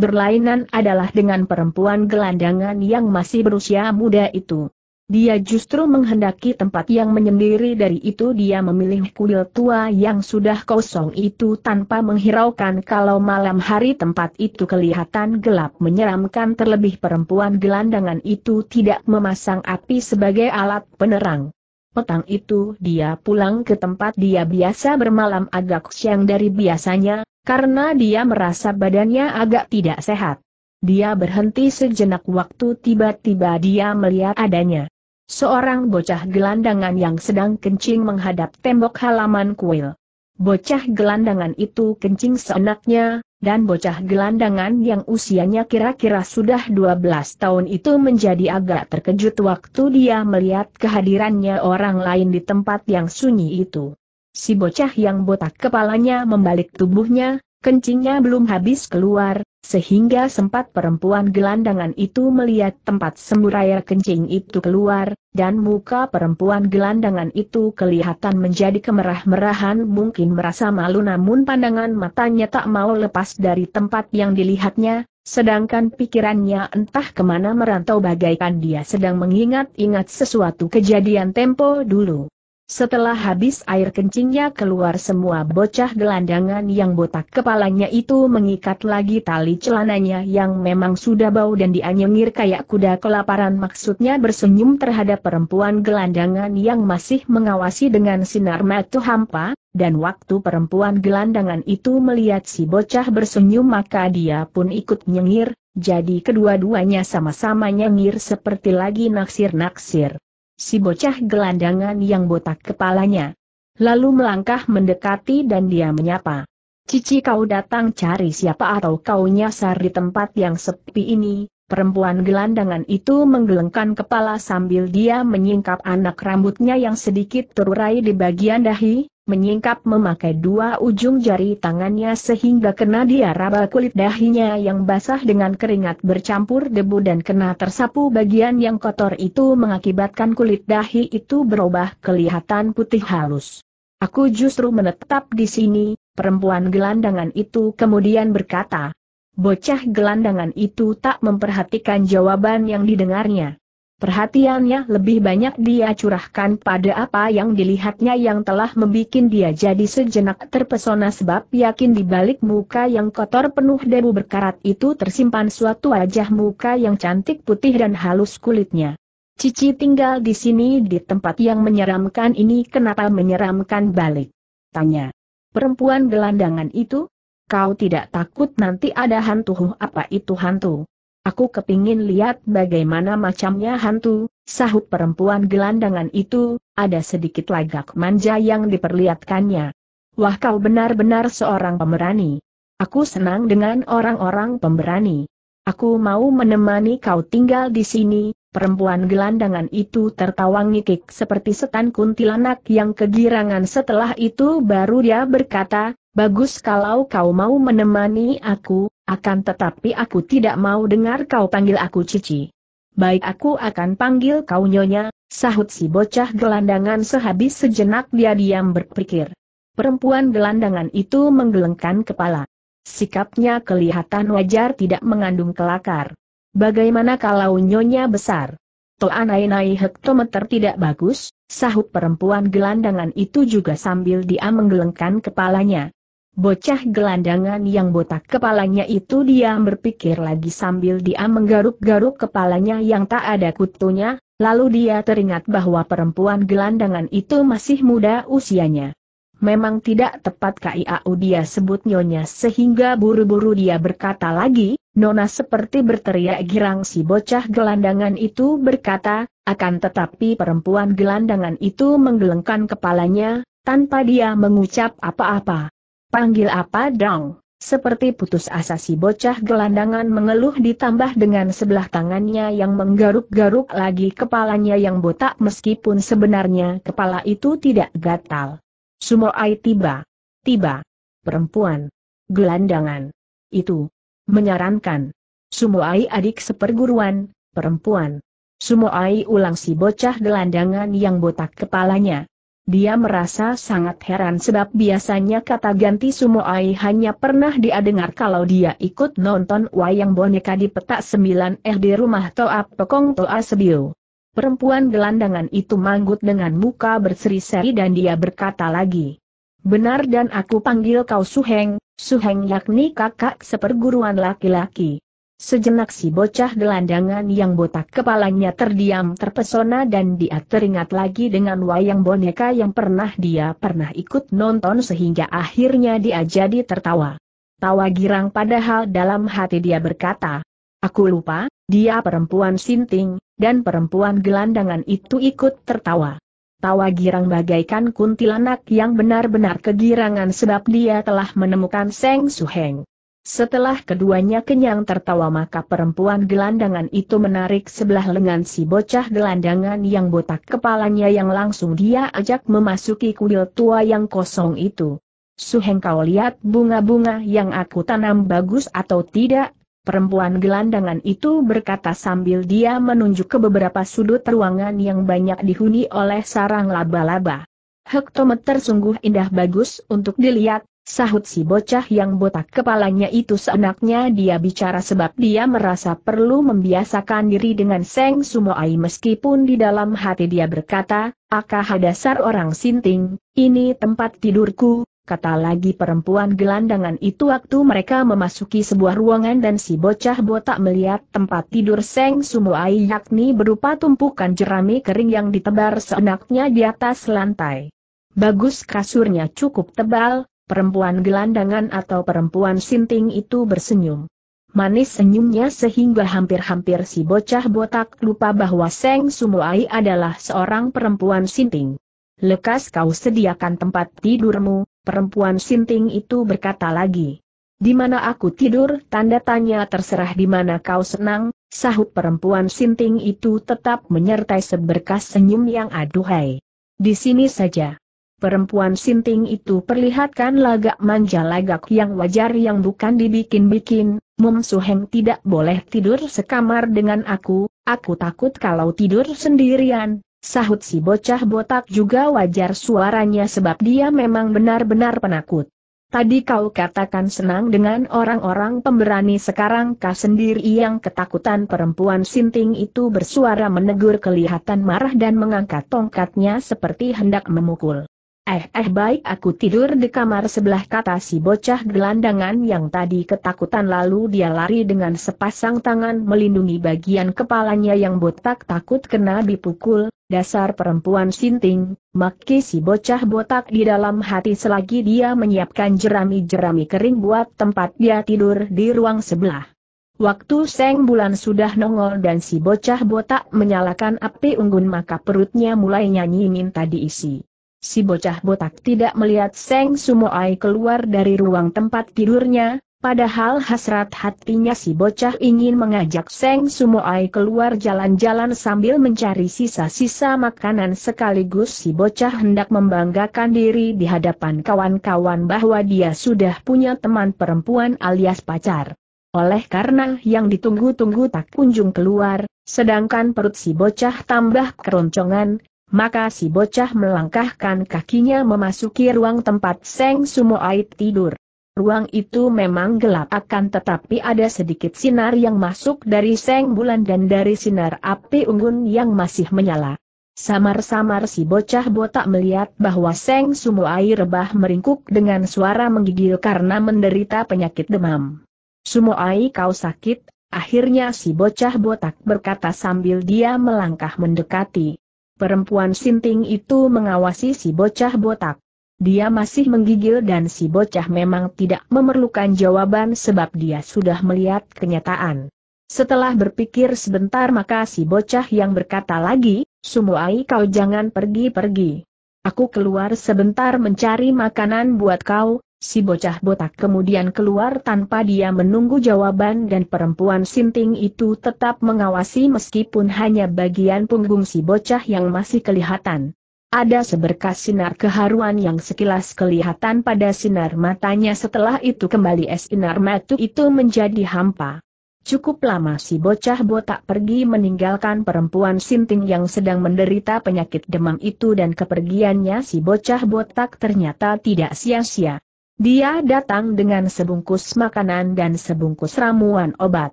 berlainan adalah dengan perempuan gelandangan yang masih berusia muda itu. Dia justru menghendaki tempat yang menyendiri dari itu dia memilih kuil tua yang sudah kosong itu tanpa menghiraukan kalau malam hari tempat itu kelihatan gelap menyeramkan terlebih perempuan gelandangan itu tidak memasang api sebagai alat penerang. Petang itu dia pulang ke tempat dia biasa bermalam agak siang dari biasanya, karena dia merasa badannya agak tidak sehat. Dia berhenti sejenak waktu tiba-tiba dia melihat adanya. Seorang bocah gelandangan yang sedang kencing menghadap tembok halaman kuil. Bocah gelandangan itu kencing seenaknya, dan bocah gelandangan yang usianya kira-kira sudah 12 tahun itu menjadi agak terkejut waktu dia melihat kehadirannya orang lain di tempat yang sunyi itu. Si bocah yang botak kepalanya membalik tubuhnya, kencingnya belum habis keluar, sehingga sempat perempuan gelandangan itu melihat tempat sembur kencing itu keluar, dan muka perempuan gelandangan itu kelihatan menjadi kemerah-merahan mungkin merasa malu namun pandangan matanya tak mau lepas dari tempat yang dilihatnya, sedangkan pikirannya entah kemana merantau bagaikan dia sedang mengingat-ingat sesuatu kejadian tempo dulu. Setelah habis air kencingnya keluar semua bocah gelandangan yang botak kepalanya itu mengikat lagi tali celananya yang memang sudah bau dan dianyengir kayak kuda kelaparan maksudnya bersenyum terhadap perempuan gelandangan yang masih mengawasi dengan sinar mata hampa, dan waktu perempuan gelandangan itu melihat si bocah bersenyum maka dia pun ikut nyengir, jadi kedua-duanya sama-sama nyengir seperti lagi naksir-naksir si bocah gelandangan yang botak kepalanya. Lalu melangkah mendekati dan dia menyapa. Cici kau datang cari siapa atau kau nyasar di tempat yang sepi ini, perempuan gelandangan itu menggelengkan kepala sambil dia menyingkap anak rambutnya yang sedikit terurai di bagian dahi, menyingkap memakai dua ujung jari tangannya sehingga kena dia raba kulit dahinya yang basah dengan keringat bercampur debu dan kena tersapu bagian yang kotor itu mengakibatkan kulit dahi itu berubah kelihatan putih halus. Aku justru menetap di sini, perempuan gelandangan itu kemudian berkata. Bocah gelandangan itu tak memperhatikan jawaban yang didengarnya. Perhatiannya lebih banyak dia curahkan pada apa yang dilihatnya yang telah membuat dia jadi sejenak terpesona sebab yakin di balik muka yang kotor penuh debu berkarat itu tersimpan suatu wajah muka yang cantik putih dan halus kulitnya. Cici tinggal di sini di tempat yang menyeramkan ini kenapa menyeramkan balik? Tanya. Perempuan gelandangan itu? Kau tidak takut nanti ada hantu huh, apa itu hantu? Aku kepingin lihat bagaimana macamnya hantu, sahut perempuan gelandangan itu, ada sedikit lagak manja yang diperlihatkannya. Wah kau benar-benar seorang pemberani. Aku senang dengan orang-orang pemberani. Aku mau menemani kau tinggal di sini, perempuan gelandangan itu tertawa ngikik seperti setan kuntilanak yang kegirangan setelah itu baru dia berkata, bagus kalau kau mau menemani aku, akan tetapi aku tidak mau dengar kau panggil aku Cici. Baik aku akan panggil kau Nyonya, sahut si bocah gelandangan sehabis sejenak dia diam berpikir. Perempuan gelandangan itu menggelengkan kepala. Sikapnya kelihatan wajar tidak mengandung kelakar. Bagaimana kalau nyonya besar? Toanai-nai hektometer tidak bagus, sahut perempuan gelandangan itu juga sambil dia menggelengkan kepalanya. Bocah gelandangan yang botak kepalanya itu dia berpikir lagi sambil dia menggaruk-garuk kepalanya yang tak ada kutunya, lalu dia teringat bahwa perempuan gelandangan itu masih muda usianya. Memang tidak tepat KIAU dia sebut nyonya sehingga buru-buru dia berkata lagi, Nona seperti berteriak girang si bocah gelandangan itu berkata, akan tetapi perempuan gelandangan itu menggelengkan kepalanya, tanpa dia mengucap apa-apa. Panggil apa dong? Seperti putus asa si bocah gelandangan mengeluh ditambah dengan sebelah tangannya yang menggaruk-garuk lagi kepalanya yang botak meskipun sebenarnya kepala itu tidak gatal. Sumoai tiba. Tiba. Perempuan. Gelandangan. Itu. Menyarankan. Sumoai adik seperguruan, perempuan. Sumoai ulang si bocah gelandangan yang botak kepalanya. Dia merasa sangat heran sebab biasanya kata ganti Sumoai hanya pernah dia dengar kalau dia ikut nonton wayang boneka di petak sembilan eh di rumah Toa Pekong Toa Sebio. Perempuan gelandangan itu manggut dengan muka berseri-seri dan dia berkata lagi. Benar dan aku panggil kau Suheng, Suheng yakni kakak seperguruan laki-laki. Sejenak si bocah gelandangan yang botak kepalanya terdiam terpesona dan dia teringat lagi dengan wayang boneka yang pernah dia pernah ikut nonton sehingga akhirnya dia jadi tertawa. Tawa girang padahal dalam hati dia berkata, Aku lupa, dia perempuan sinting, dan perempuan gelandangan itu ikut tertawa. Tawa girang bagaikan kuntilanak yang benar-benar kegirangan sebab dia telah menemukan Seng Suheng. Setelah keduanya kenyang tertawa maka perempuan gelandangan itu menarik sebelah lengan si bocah gelandangan yang botak kepalanya yang langsung dia ajak memasuki kuil tua yang kosong itu. Suheng kau lihat bunga-bunga yang aku tanam bagus atau tidak? Perempuan gelandangan itu berkata sambil dia menunjuk ke beberapa sudut ruangan yang banyak dihuni oleh sarang laba-laba. Hektometer sungguh indah bagus untuk dilihat, Sahut si bocah yang botak kepalanya itu seenaknya dia bicara sebab dia merasa perlu membiasakan diri dengan Seng Sumoai meskipun di dalam hati dia berkata, akah dasar orang sinting, ini tempat tidurku, kata lagi perempuan gelandangan itu waktu mereka memasuki sebuah ruangan dan si bocah botak melihat tempat tidur Seng Sumoai yakni berupa tumpukan jerami kering yang ditebar seenaknya di atas lantai. Bagus kasurnya cukup tebal, Perempuan gelandangan atau perempuan sinting itu bersenyum. Manis senyumnya sehingga hampir-hampir si bocah botak lupa bahwa Seng Sumuai adalah seorang perempuan sinting. Lekas kau sediakan tempat tidurmu, perempuan sinting itu berkata lagi. Di mana aku tidur? Tanda tanya terserah di mana kau senang, sahut perempuan sinting itu tetap menyertai seberkas senyum yang aduhai. Di sini saja. Perempuan sinting itu perlihatkan lagak manja lagak yang wajar yang bukan dibikin-bikin, Mum Suheng tidak boleh tidur sekamar dengan aku, aku takut kalau tidur sendirian, sahut si bocah botak juga wajar suaranya sebab dia memang benar-benar penakut. Tadi kau katakan senang dengan orang-orang pemberani sekarang kau sendiri yang ketakutan perempuan sinting itu bersuara menegur kelihatan marah dan mengangkat tongkatnya seperti hendak memukul. Eh eh baik aku tidur di kamar sebelah kata si bocah gelandangan yang tadi ketakutan lalu dia lari dengan sepasang tangan melindungi bagian kepalanya yang botak takut kena dipukul, dasar perempuan sinting, maki si bocah botak di dalam hati selagi dia menyiapkan jerami-jerami kering buat tempat dia tidur di ruang sebelah. Waktu seng bulan sudah nongol dan si bocah botak menyalakan api unggun maka perutnya mulai nyanyi minta diisi. Si bocah botak tidak melihat Seng Sumoai keluar dari ruang tempat tidurnya, padahal hasrat hatinya si bocah ingin mengajak Seng Sumoai keluar jalan-jalan sambil mencari sisa-sisa makanan sekaligus si bocah hendak membanggakan diri di hadapan kawan-kawan bahwa dia sudah punya teman perempuan alias pacar. Oleh karena yang ditunggu-tunggu tak kunjung keluar, sedangkan perut si bocah tambah keroncongan, maka si bocah melangkahkan kakinya memasuki ruang tempat Seng Sumoait tidur. Ruang itu memang gelap akan tetapi ada sedikit sinar yang masuk dari seng bulan dan dari sinar api unggun yang masih menyala. Samar-samar si bocah botak melihat bahwa seng Sumoai rebah meringkuk dengan suara menggigil karena menderita penyakit demam. Sumoai kau sakit, akhirnya si bocah botak berkata sambil dia melangkah mendekati. Perempuan sinting itu mengawasi si bocah botak. Dia masih menggigil dan si bocah memang tidak memerlukan jawaban sebab dia sudah melihat kenyataan. Setelah berpikir sebentar maka si bocah yang berkata lagi, Sumuai kau jangan pergi-pergi. Aku keluar sebentar mencari makanan buat kau, Si bocah botak kemudian keluar tanpa dia menunggu jawaban dan perempuan sinting itu tetap mengawasi meskipun hanya bagian punggung si bocah yang masih kelihatan. Ada seberkas sinar keharuan yang sekilas kelihatan pada sinar matanya setelah itu kembali es sinar matu itu menjadi hampa. Cukup lama si bocah botak pergi meninggalkan perempuan sinting yang sedang menderita penyakit demam itu dan kepergiannya si bocah botak ternyata tidak sia-sia. Dia datang dengan sebungkus makanan dan sebungkus ramuan obat.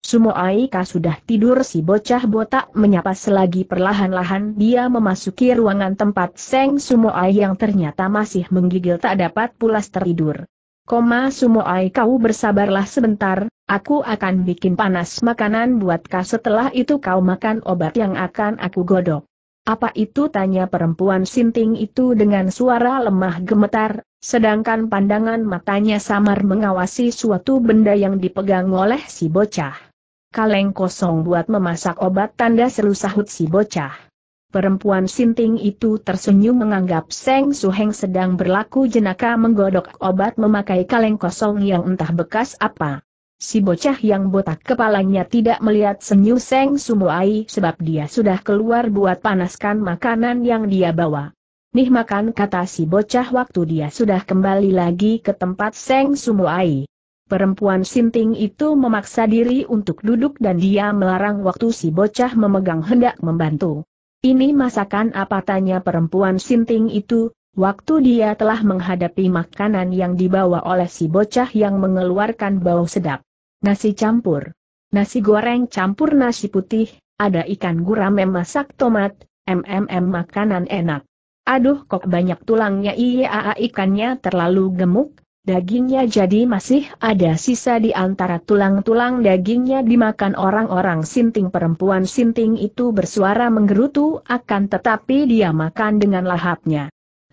Sumo Aika sudah tidur si bocah botak menyapa selagi perlahan-lahan dia memasuki ruangan tempat Seng Sumo Ai yang ternyata masih menggigil tak dapat pulas tertidur. Koma Sumo Ai kau bersabarlah sebentar, aku akan bikin panas makanan buat kau setelah itu kau makan obat yang akan aku godok. Apa itu tanya perempuan sinting itu dengan suara lemah gemetar, sedangkan pandangan matanya samar mengawasi suatu benda yang dipegang oleh si bocah. Kaleng kosong buat memasak obat tanda seru sahut si bocah. Perempuan sinting itu tersenyum menganggap Seng Suheng sedang berlaku jenaka menggodok obat memakai kaleng kosong yang entah bekas apa. Si bocah yang botak kepalanya tidak melihat senyum Seng Sumuai sebab dia sudah keluar buat panaskan makanan yang dia bawa. Nih makan kata si bocah waktu dia sudah kembali lagi ke tempat Seng Sumuai. Perempuan sinting itu memaksa diri untuk duduk dan dia melarang waktu si bocah memegang hendak membantu. Ini masakan apa tanya perempuan sinting itu, Waktu dia telah menghadapi makanan yang dibawa oleh si bocah yang mengeluarkan bau sedap. Nasi campur. Nasi goreng campur nasi putih, ada ikan gurame masak tomat, MMM makanan enak. Aduh kok banyak tulangnya iya ah, ah, ikannya terlalu gemuk, dagingnya jadi masih ada sisa di antara tulang-tulang dagingnya dimakan orang-orang sinting perempuan sinting itu bersuara menggerutu akan tetapi dia makan dengan lahapnya.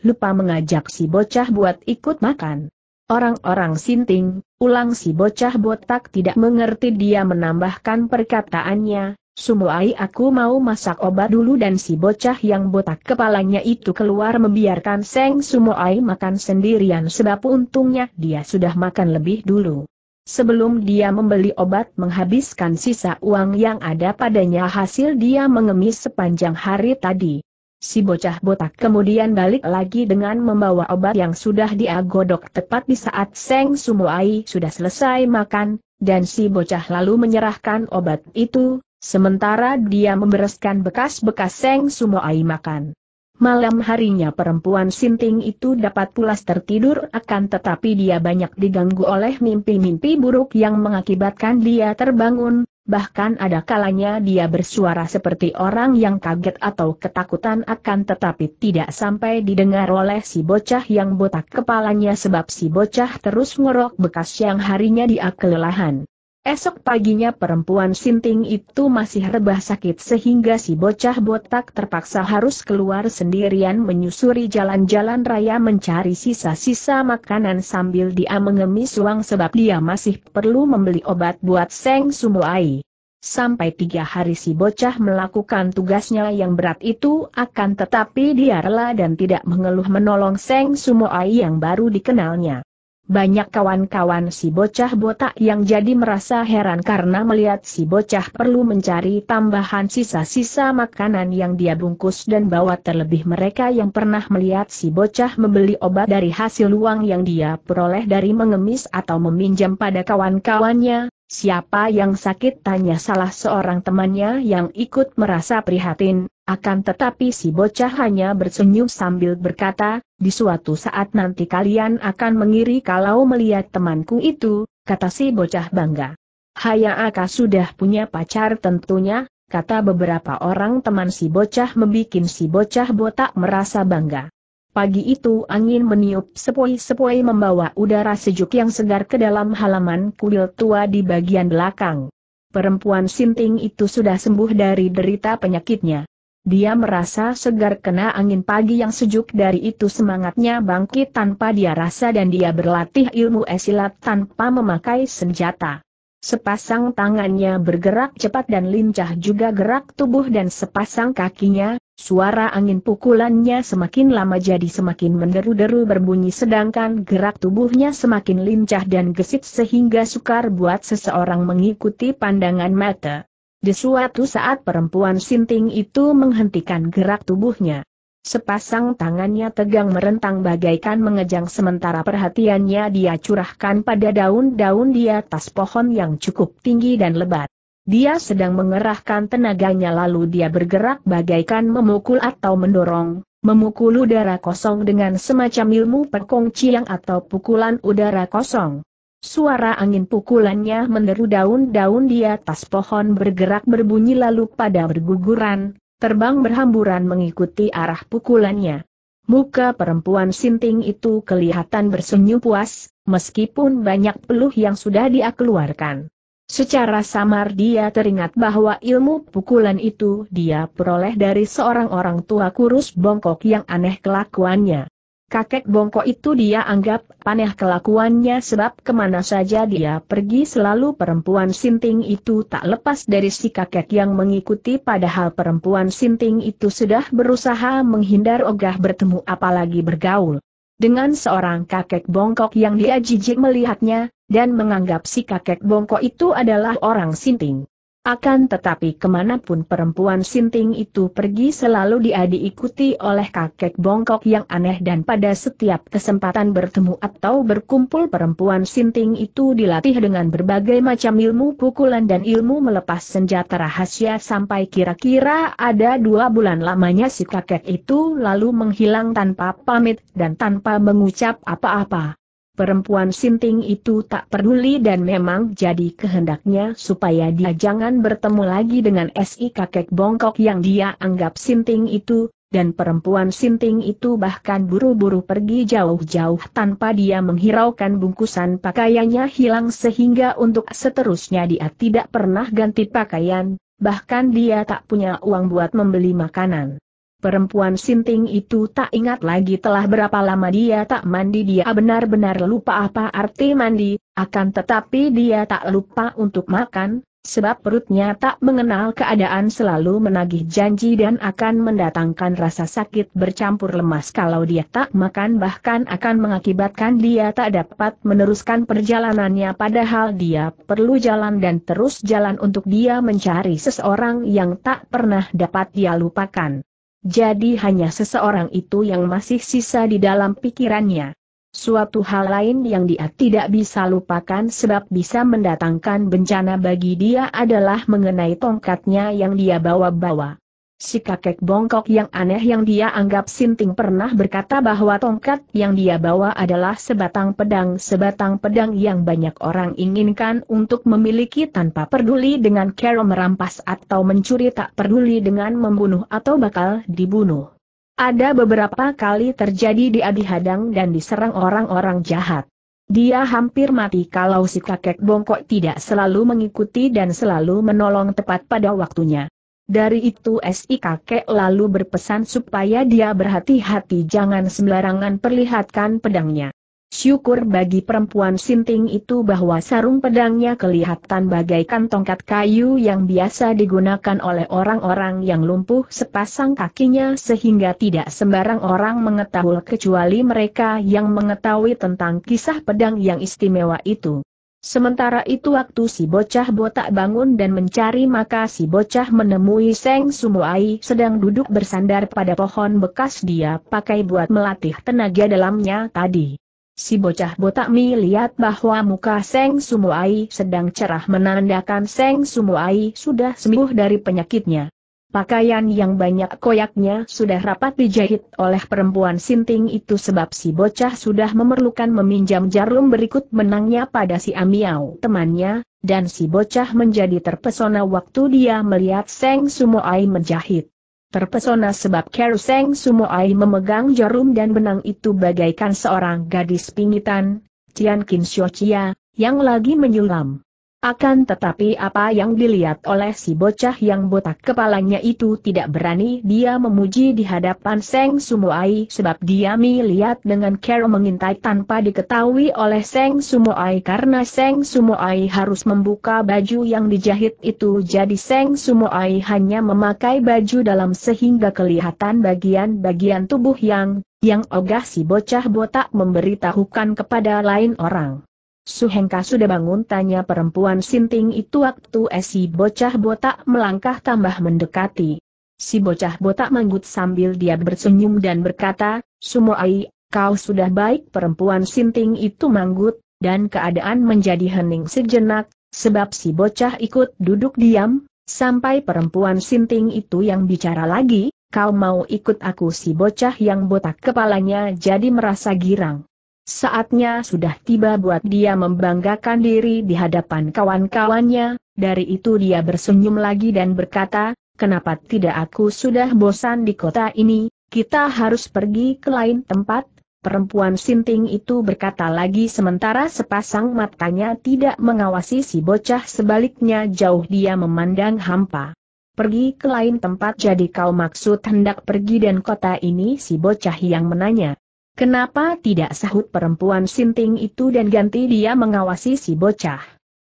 Lupa mengajak si bocah buat ikut makan. Orang-orang sinting, ulang si bocah botak tidak mengerti dia menambahkan perkataannya, Sumuai aku mau masak obat dulu dan si bocah yang botak kepalanya itu keluar membiarkan Seng Sumuai makan sendirian sebab untungnya dia sudah makan lebih dulu. Sebelum dia membeli obat menghabiskan sisa uang yang ada padanya hasil dia mengemis sepanjang hari tadi. Si bocah botak kemudian balik lagi dengan membawa obat yang sudah diagodok tepat di saat Seng Sumoai sudah selesai makan, dan si bocah lalu menyerahkan obat itu, sementara dia membereskan bekas-bekas Seng Sumoai makan. Malam harinya perempuan sinting itu dapat pulas tertidur akan tetapi dia banyak diganggu oleh mimpi-mimpi buruk yang mengakibatkan dia terbangun, bahkan ada kalanya dia bersuara seperti orang yang kaget atau ketakutan akan tetapi tidak sampai didengar oleh si bocah yang botak kepalanya sebab si bocah terus ngorok bekas yang harinya dia kelelahan. Esok paginya perempuan sinting itu masih rebah sakit sehingga si bocah botak terpaksa harus keluar sendirian menyusuri jalan-jalan raya mencari sisa-sisa makanan sambil dia mengemis uang sebab dia masih perlu membeli obat buat Seng Sumuai. Sampai tiga hari si bocah melakukan tugasnya yang berat itu akan tetapi dia rela dan tidak mengeluh menolong Seng Sumoai yang baru dikenalnya. Banyak kawan-kawan si bocah botak yang jadi merasa heran karena melihat si bocah perlu mencari tambahan sisa-sisa makanan yang dia bungkus dan bawa terlebih mereka yang pernah melihat si bocah membeli obat dari hasil uang yang dia peroleh dari mengemis atau meminjam pada kawan-kawannya. Siapa yang sakit tanya salah seorang temannya yang ikut merasa prihatin, akan tetapi si bocah hanya bersenyum sambil berkata, di suatu saat nanti kalian akan mengiri kalau melihat temanku itu, kata si bocah bangga. Haya Aka sudah punya pacar tentunya, kata beberapa orang teman si bocah membuat si bocah botak merasa bangga. Pagi itu angin meniup sepoi-sepoi membawa udara sejuk yang segar ke dalam halaman kuil tua di bagian belakang. Perempuan sinting itu sudah sembuh dari derita penyakitnya. Dia merasa segar kena angin pagi yang sejuk dari itu semangatnya bangkit tanpa dia rasa dan dia berlatih ilmu esilat tanpa memakai senjata. Sepasang tangannya bergerak cepat dan lincah juga gerak tubuh dan sepasang kakinya, suara angin pukulannya semakin lama jadi semakin menderu-deru berbunyi sedangkan gerak tubuhnya semakin lincah dan gesit sehingga sukar buat seseorang mengikuti pandangan mata. Di suatu saat perempuan sinting itu menghentikan gerak tubuhnya. Sepasang tangannya tegang merentang bagaikan mengejang sementara perhatiannya dia curahkan pada daun-daun di atas pohon yang cukup tinggi dan lebat. Dia sedang mengerahkan tenaganya lalu dia bergerak bagaikan memukul atau mendorong, memukul udara kosong dengan semacam ilmu perkongciang atau pukulan udara kosong. Suara angin pukulannya menderu daun-daun di atas pohon bergerak berbunyi lalu pada berguguran, terbang berhamburan mengikuti arah pukulannya. Muka perempuan sinting itu kelihatan bersenyum puas, meskipun banyak peluh yang sudah dia keluarkan. Secara samar dia teringat bahwa ilmu pukulan itu dia peroleh dari seorang orang tua kurus bongkok yang aneh kelakuannya. Kakek bongkok itu dia anggap panah kelakuannya sebab kemana saja dia pergi selalu perempuan sinting itu tak lepas dari si kakek yang mengikuti padahal perempuan sinting itu sudah berusaha menghindar ogah bertemu apalagi bergaul. Dengan seorang kakek bongkok yang dia jijik melihatnya, dan menganggap si kakek bongkok itu adalah orang sinting. Akan tetapi kemanapun perempuan sinting itu pergi selalu dia diikuti oleh kakek bongkok yang aneh dan pada setiap kesempatan bertemu atau berkumpul perempuan sinting itu dilatih dengan berbagai macam ilmu pukulan dan ilmu melepas senjata rahasia sampai kira-kira ada dua bulan lamanya si kakek itu lalu menghilang tanpa pamit dan tanpa mengucap apa-apa. Perempuan sinting itu tak peduli dan memang jadi kehendaknya supaya dia jangan bertemu lagi dengan SI kakek bongkok yang dia anggap sinting itu, dan perempuan sinting itu bahkan buru-buru pergi jauh-jauh tanpa dia menghiraukan bungkusan pakaiannya hilang sehingga untuk seterusnya dia tidak pernah ganti pakaian, bahkan dia tak punya uang buat membeli makanan. Perempuan sinting itu tak ingat lagi telah berapa lama dia tak mandi dia benar-benar lupa apa arti mandi, akan tetapi dia tak lupa untuk makan, sebab perutnya tak mengenal keadaan selalu menagih janji dan akan mendatangkan rasa sakit bercampur lemas kalau dia tak makan bahkan akan mengakibatkan dia tak dapat meneruskan perjalanannya padahal dia perlu jalan dan terus jalan untuk dia mencari seseorang yang tak pernah dapat dia lupakan. Jadi hanya seseorang itu yang masih sisa di dalam pikirannya. Suatu hal lain yang dia tidak bisa lupakan sebab bisa mendatangkan bencana bagi dia adalah mengenai tongkatnya yang dia bawa-bawa. Si kakek bongkok yang aneh yang dia anggap sinting pernah berkata bahwa tongkat yang dia bawa adalah sebatang pedang. Sebatang pedang yang banyak orang inginkan untuk memiliki tanpa peduli dengan kero merampas atau mencuri tak peduli dengan membunuh atau bakal dibunuh. Ada beberapa kali terjadi di adi hadang dan diserang orang-orang jahat. Dia hampir mati kalau si kakek bongkok tidak selalu mengikuti dan selalu menolong tepat pada waktunya. Dari itu si kakek lalu berpesan supaya dia berhati-hati jangan sembarangan perlihatkan pedangnya. Syukur bagi perempuan sinting itu bahwa sarung pedangnya kelihatan bagaikan tongkat kayu yang biasa digunakan oleh orang-orang yang lumpuh sepasang kakinya sehingga tidak sembarang orang mengetahui kecuali mereka yang mengetahui tentang kisah pedang yang istimewa itu. Sementara itu waktu si bocah botak bangun dan mencari maka si bocah menemui Seng Sumuai sedang duduk bersandar pada pohon bekas dia pakai buat melatih tenaga dalamnya tadi. Si bocah botak melihat bahwa muka Seng Sumuai sedang cerah menandakan Seng Sumuai sudah sembuh dari penyakitnya. Pakaian yang banyak koyaknya sudah rapat dijahit oleh perempuan sinting itu sebab si bocah sudah memerlukan meminjam jarum berikut menangnya pada si amiao temannya, dan si bocah menjadi terpesona waktu dia melihat Seng Sumoai menjahit. Terpesona sebab Ker Seng Sumoai memegang jarum dan benang itu bagaikan seorang gadis pingitan, Tian Kin Xiao Chia, yang lagi menyulam. Akan tetapi apa yang dilihat oleh si bocah yang botak kepalanya itu tidak berani dia memuji di hadapan Seng Sumoai sebab dia melihat dengan care mengintai tanpa diketahui oleh Seng Sumoai karena Seng Sumoai harus membuka baju yang dijahit itu jadi Seng Sumoai hanya memakai baju dalam sehingga kelihatan bagian-bagian tubuh yang, yang ogah si bocah botak memberitahukan kepada lain orang. Suhengka sudah bangun tanya perempuan sinting itu waktu si bocah botak melangkah tambah mendekati. Si bocah botak manggut sambil dia bersenyum dan berkata, Sumoai, kau sudah baik perempuan sinting itu manggut, dan keadaan menjadi hening sejenak, sebab si bocah ikut duduk diam, sampai perempuan sinting itu yang bicara lagi, kau mau ikut aku si bocah yang botak kepalanya jadi merasa girang. Saatnya sudah tiba buat dia membanggakan diri di hadapan kawan-kawannya, dari itu dia bersenyum lagi dan berkata, kenapa tidak aku sudah bosan di kota ini, kita harus pergi ke lain tempat, perempuan sinting itu berkata lagi sementara sepasang matanya tidak mengawasi si bocah sebaliknya jauh dia memandang hampa. Pergi ke lain tempat jadi kau maksud hendak pergi dan kota ini si bocah yang menanya. Kenapa tidak sahut perempuan sinting itu dan ganti dia mengawasi si bocah?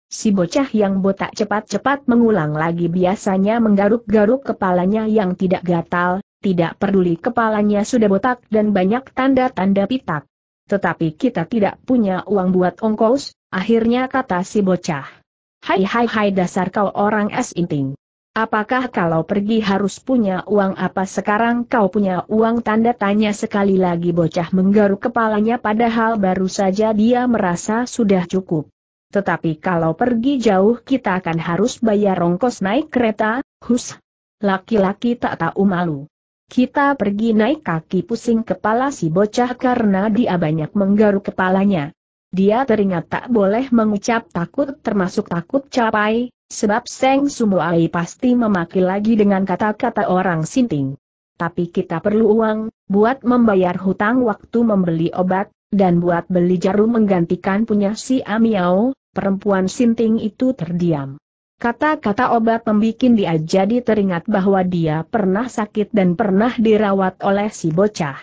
Si bocah yang botak cepat-cepat mengulang lagi biasanya menggaruk-garuk kepalanya yang tidak gatal, tidak peduli kepalanya sudah botak dan banyak tanda-tanda pitak. Tetapi kita tidak punya uang buat ongkos, akhirnya kata si bocah. Hai hai hai dasar kau orang es inting. Apakah kalau pergi harus punya uang apa sekarang kau punya uang tanda tanya sekali lagi bocah menggaruk kepalanya padahal baru saja dia merasa sudah cukup. Tetapi kalau pergi jauh kita akan harus bayar rongkos naik kereta, hus. Laki-laki tak tahu malu. Kita pergi naik kaki pusing kepala si bocah karena dia banyak menggaruk kepalanya. Dia teringat tak boleh mengucap takut termasuk takut capai, Sebab Seng Sumuai pasti memaki lagi dengan kata-kata orang sinting. Tapi kita perlu uang, buat membayar hutang waktu membeli obat, dan buat beli jarum menggantikan punya si Amiao, perempuan sinting itu terdiam. Kata-kata obat membuat dia jadi teringat bahwa dia pernah sakit dan pernah dirawat oleh si bocah.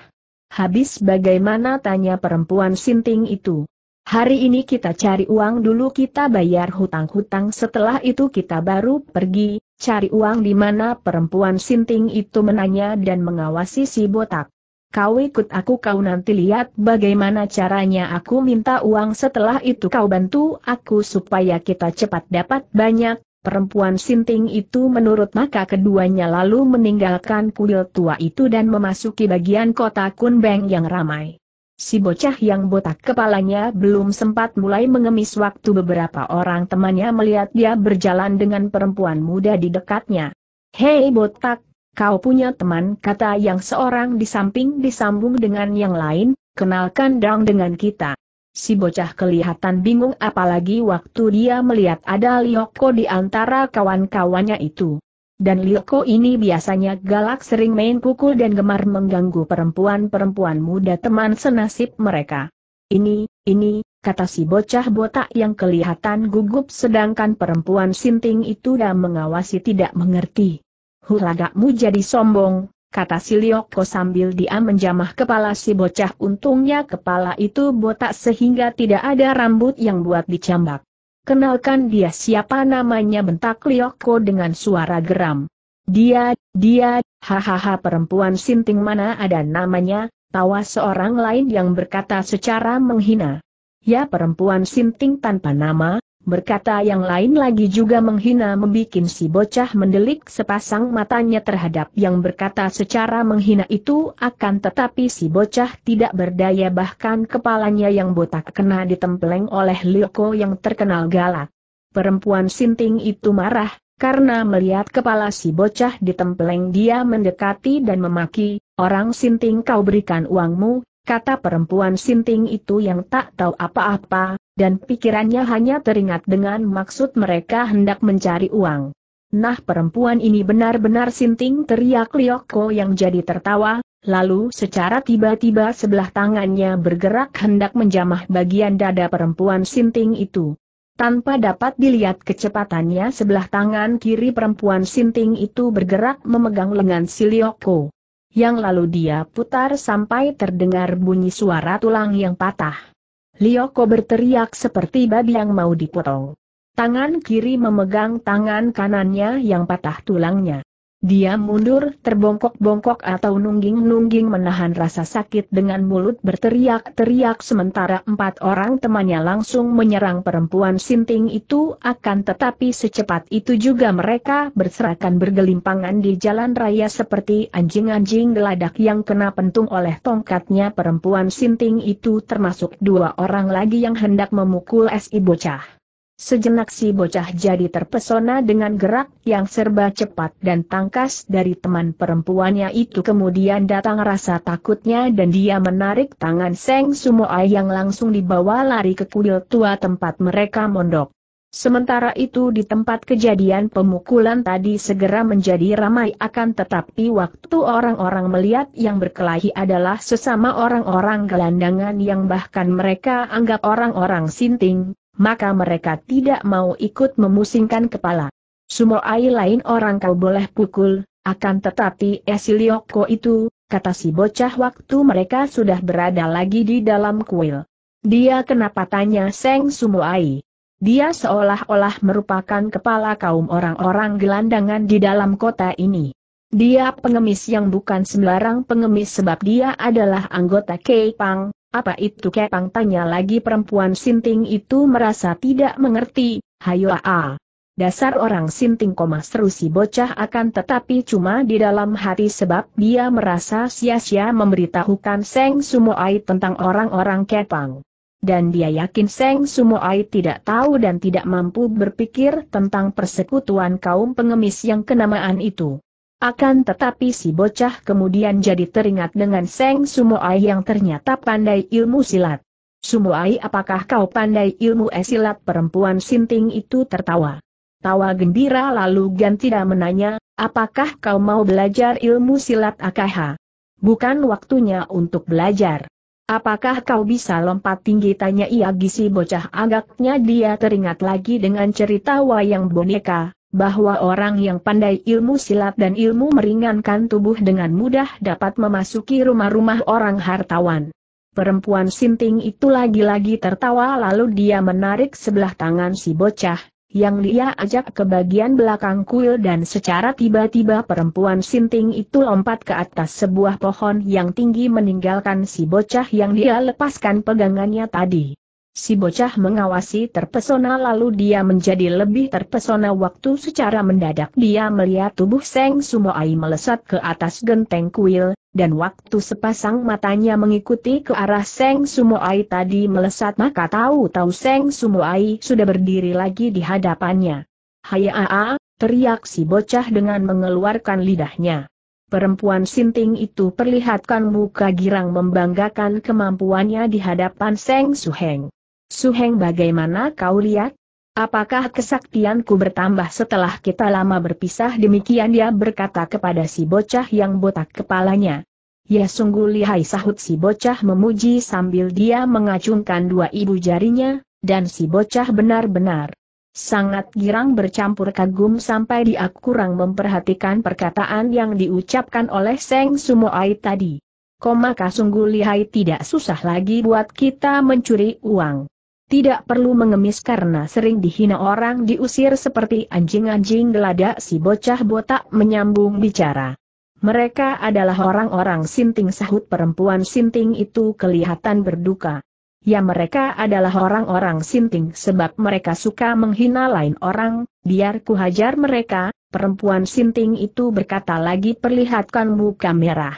Habis bagaimana tanya perempuan sinting itu? Hari ini kita cari uang dulu kita bayar hutang-hutang setelah itu kita baru pergi, cari uang di mana perempuan sinting itu menanya dan mengawasi si botak. Kau ikut aku kau nanti lihat bagaimana caranya aku minta uang setelah itu kau bantu aku supaya kita cepat dapat banyak, perempuan sinting itu menurut maka keduanya lalu meninggalkan kuil tua itu dan memasuki bagian kota Kunbeng yang ramai. Si bocah yang botak kepalanya belum sempat mulai mengemis waktu beberapa orang temannya melihat dia berjalan dengan perempuan muda di dekatnya. Hei botak, kau punya teman kata yang seorang di samping disambung dengan yang lain, kenalkan dong dengan kita. Si bocah kelihatan bingung apalagi waktu dia melihat ada Lioko di antara kawan-kawannya itu. Dan Lioko ini biasanya galak sering main pukul dan gemar mengganggu perempuan-perempuan muda teman senasib mereka. Ini, ini, kata si bocah botak yang kelihatan gugup sedangkan perempuan sinting itu dah mengawasi tidak mengerti. Hulagakmu jadi sombong, kata si Lioko sambil dia menjamah kepala si bocah untungnya kepala itu botak sehingga tidak ada rambut yang buat dicambak. Kenalkan dia siapa namanya bentak Lioko dengan suara geram. Dia, dia, hahaha perempuan sinting mana ada namanya, tawa seorang lain yang berkata secara menghina. Ya perempuan sinting tanpa nama, Berkata yang lain lagi juga menghina membikin si bocah mendelik sepasang matanya terhadap yang berkata secara menghina itu akan tetapi si bocah tidak berdaya bahkan kepalanya yang botak kena ditempeleng oleh Lioko yang terkenal galak. Perempuan sinting itu marah, karena melihat kepala si bocah ditempeleng dia mendekati dan memaki, orang sinting kau berikan uangmu, kata perempuan sinting itu yang tak tahu apa-apa, dan pikirannya hanya teringat dengan maksud mereka hendak mencari uang. Nah perempuan ini benar-benar sinting teriak Lioko yang jadi tertawa, lalu secara tiba-tiba sebelah tangannya bergerak hendak menjamah bagian dada perempuan sinting itu. Tanpa dapat dilihat kecepatannya sebelah tangan kiri perempuan sinting itu bergerak memegang lengan si Lioko. Yang lalu dia putar sampai terdengar bunyi suara tulang yang patah. Lioko berteriak seperti babi yang mau dipotong. Tangan kiri memegang tangan kanannya yang patah tulangnya. Dia mundur terbongkok-bongkok atau nungging-nungging menahan rasa sakit dengan mulut berteriak-teriak sementara empat orang temannya langsung menyerang perempuan sinting itu akan tetapi secepat itu juga mereka berserakan bergelimpangan di jalan raya seperti anjing-anjing geladak yang kena pentung oleh tongkatnya perempuan sinting itu termasuk dua orang lagi yang hendak memukul S.I. bocah. Sejenak si bocah jadi terpesona dengan gerak yang serba cepat dan tangkas dari teman perempuannya itu kemudian datang rasa takutnya dan dia menarik tangan Seng Sumoai yang langsung dibawa lari ke kuil tua tempat mereka mondok. Sementara itu di tempat kejadian pemukulan tadi segera menjadi ramai akan tetapi waktu orang-orang melihat yang berkelahi adalah sesama orang-orang gelandangan yang bahkan mereka anggap orang-orang sinting, maka mereka tidak mau ikut memusingkan kepala. Sumoai lain orang kau boleh pukul, akan tetapi Esilioko itu, kata si bocah waktu mereka sudah berada lagi di dalam kuil. Dia kenapa tanya Seng Sumoai? Dia seolah-olah merupakan kepala kaum orang-orang gelandangan di dalam kota ini. Dia pengemis yang bukan sembarang pengemis sebab dia adalah anggota Keipang, apa itu kepang tanya lagi perempuan sinting itu merasa tidak mengerti, hayo aa. Dasar orang sinting koma seru si bocah akan tetapi cuma di dalam hati sebab dia merasa sia-sia memberitahukan Seng Sumoai tentang orang-orang kepang. Dan dia yakin Seng Sumoai tidak tahu dan tidak mampu berpikir tentang persekutuan kaum pengemis yang kenamaan itu. Akan tetapi si bocah kemudian jadi teringat dengan Seng Sumoai yang ternyata pandai ilmu silat. Sumoai apakah kau pandai ilmu esilat eh perempuan sinting itu tertawa. Tawa gembira lalu Gantida menanya, apakah kau mau belajar ilmu silat akaha? Bukan waktunya untuk belajar. Apakah kau bisa lompat tinggi tanya ia gisi bocah agaknya dia teringat lagi dengan cerita wayang boneka, bahwa orang yang pandai ilmu silat dan ilmu meringankan tubuh dengan mudah dapat memasuki rumah-rumah orang hartawan. Perempuan sinting itu lagi-lagi tertawa lalu dia menarik sebelah tangan si bocah, yang dia ajak ke bagian belakang kuil dan secara tiba-tiba perempuan sinting itu lompat ke atas sebuah pohon yang tinggi meninggalkan si bocah yang dia lepaskan pegangannya tadi. Si bocah mengawasi terpesona lalu dia menjadi lebih terpesona waktu secara mendadak dia melihat tubuh Seng Sumoai melesat ke atas genteng kuil, dan waktu sepasang matanya mengikuti ke arah Seng Sumoai tadi melesat maka tahu-tahu Seng Sumoai sudah berdiri lagi di hadapannya. Hayaa, teriak si bocah dengan mengeluarkan lidahnya. Perempuan sinting itu perlihatkan muka girang membanggakan kemampuannya di hadapan Seng Suheng. Suheng bagaimana kau lihat? Apakah kesaktianku bertambah setelah kita lama berpisah demikian dia berkata kepada si bocah yang botak kepalanya. Ya sungguh lihai sahut si bocah memuji sambil dia mengacungkan dua ibu jarinya, dan si bocah benar-benar sangat girang bercampur kagum sampai dia kurang memperhatikan perkataan yang diucapkan oleh Seng Sumoai tadi. Komaka sungguh lihai tidak susah lagi buat kita mencuri uang. Tidak perlu mengemis karena sering dihina orang diusir seperti anjing-anjing geladak si bocah botak menyambung bicara. Mereka adalah orang-orang sinting sahut perempuan sinting itu kelihatan berduka. Ya mereka adalah orang-orang sinting sebab mereka suka menghina lain orang, biar hajar mereka, perempuan sinting itu berkata lagi perlihatkan muka merah.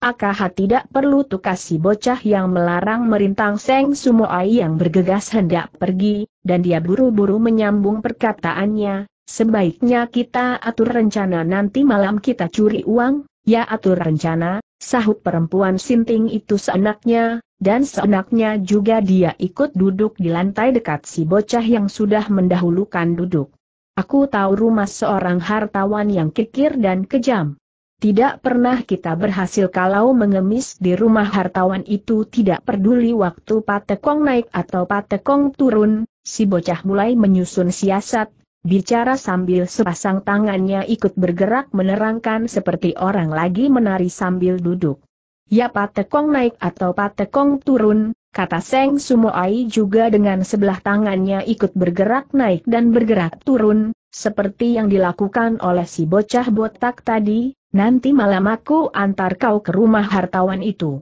Akah tidak perlu tukasi bocah yang melarang merintang Seng Sumoai yang bergegas hendak pergi, dan dia buru-buru menyambung perkataannya, sebaiknya kita atur rencana nanti malam kita curi uang, ya atur rencana, sahut perempuan sinting itu seenaknya, dan seenaknya juga dia ikut duduk di lantai dekat si bocah yang sudah mendahulukan duduk. Aku tahu rumah seorang hartawan yang kikir dan kejam. Tidak pernah kita berhasil kalau mengemis di rumah hartawan itu tidak peduli waktu patekong naik atau patekong turun, si bocah mulai menyusun siasat, bicara sambil sepasang tangannya ikut bergerak menerangkan seperti orang lagi menari sambil duduk. Ya patekong naik atau patekong turun, kata Seng Sumoai juga dengan sebelah tangannya ikut bergerak naik dan bergerak turun, seperti yang dilakukan oleh si bocah botak tadi, Nanti malam aku antar kau ke rumah hartawan itu.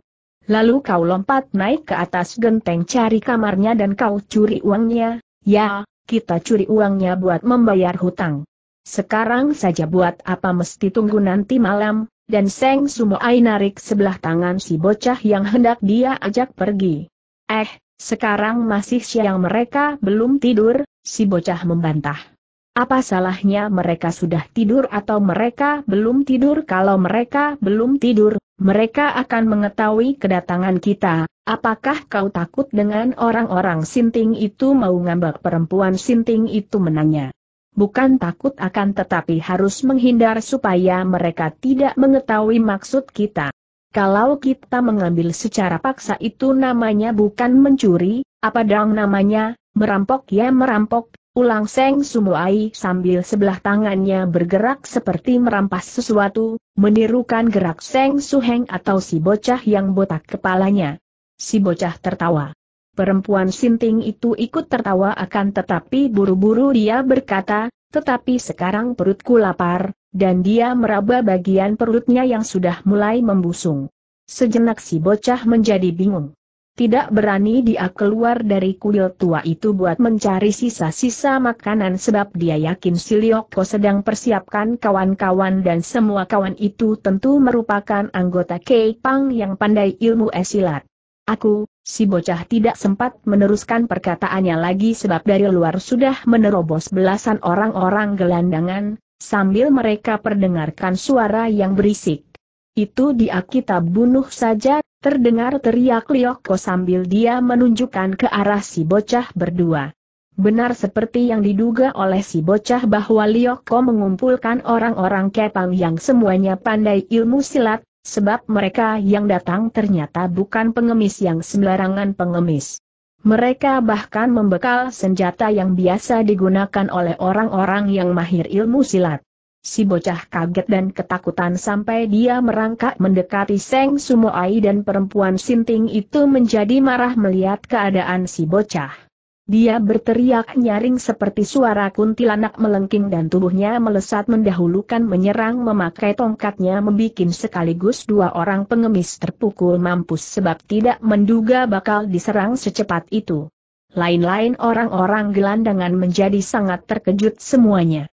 Lalu kau lompat naik ke atas genteng cari kamarnya dan kau curi uangnya, ya, kita curi uangnya buat membayar hutang. Sekarang saja buat apa mesti tunggu nanti malam, dan Seng Sumoai narik sebelah tangan si bocah yang hendak dia ajak pergi. Eh, sekarang masih siang mereka belum tidur, si bocah membantah. Apa salahnya mereka sudah tidur atau mereka belum tidur? Kalau mereka belum tidur, mereka akan mengetahui kedatangan kita. Apakah kau takut dengan orang-orang sinting itu mau ngambak perempuan sinting itu menanya? Bukan takut akan tetapi harus menghindar supaya mereka tidak mengetahui maksud kita. Kalau kita mengambil secara paksa itu namanya bukan mencuri, apa dong namanya, merampok ya merampok, ulang Seng sumuai sambil sebelah tangannya bergerak seperti merampas sesuatu, menirukan gerak Seng Suheng atau si bocah yang botak kepalanya. Si bocah tertawa. Perempuan sinting itu ikut tertawa akan tetapi buru-buru dia berkata, tetapi sekarang perutku lapar, dan dia meraba bagian perutnya yang sudah mulai membusung. Sejenak si bocah menjadi bingung. Tidak berani dia keluar dari kuil tua itu buat mencari sisa-sisa makanan sebab dia yakin si Lioko sedang persiapkan kawan-kawan dan semua kawan itu tentu merupakan anggota Kei Pang yang pandai ilmu esilat. Aku, si bocah tidak sempat meneruskan perkataannya lagi sebab dari luar sudah menerobos belasan orang-orang gelandangan, sambil mereka perdengarkan suara yang berisik. Itu dia kita bunuh saja Terdengar teriak Lioko sambil dia menunjukkan ke arah si bocah berdua. Benar seperti yang diduga oleh si bocah bahwa Lioko mengumpulkan orang-orang kepang yang semuanya pandai ilmu silat, sebab mereka yang datang ternyata bukan pengemis yang sembarangan pengemis. Mereka bahkan membekal senjata yang biasa digunakan oleh orang-orang yang mahir ilmu silat si bocah kaget dan ketakutan sampai dia merangkak mendekati Seng Sumoai dan perempuan sinting itu menjadi marah melihat keadaan si bocah. Dia berteriak nyaring seperti suara kuntilanak melengking dan tubuhnya melesat mendahulukan menyerang memakai tongkatnya membikin sekaligus dua orang pengemis terpukul mampus sebab tidak menduga bakal diserang secepat itu. Lain-lain orang-orang gelandangan menjadi sangat terkejut semuanya.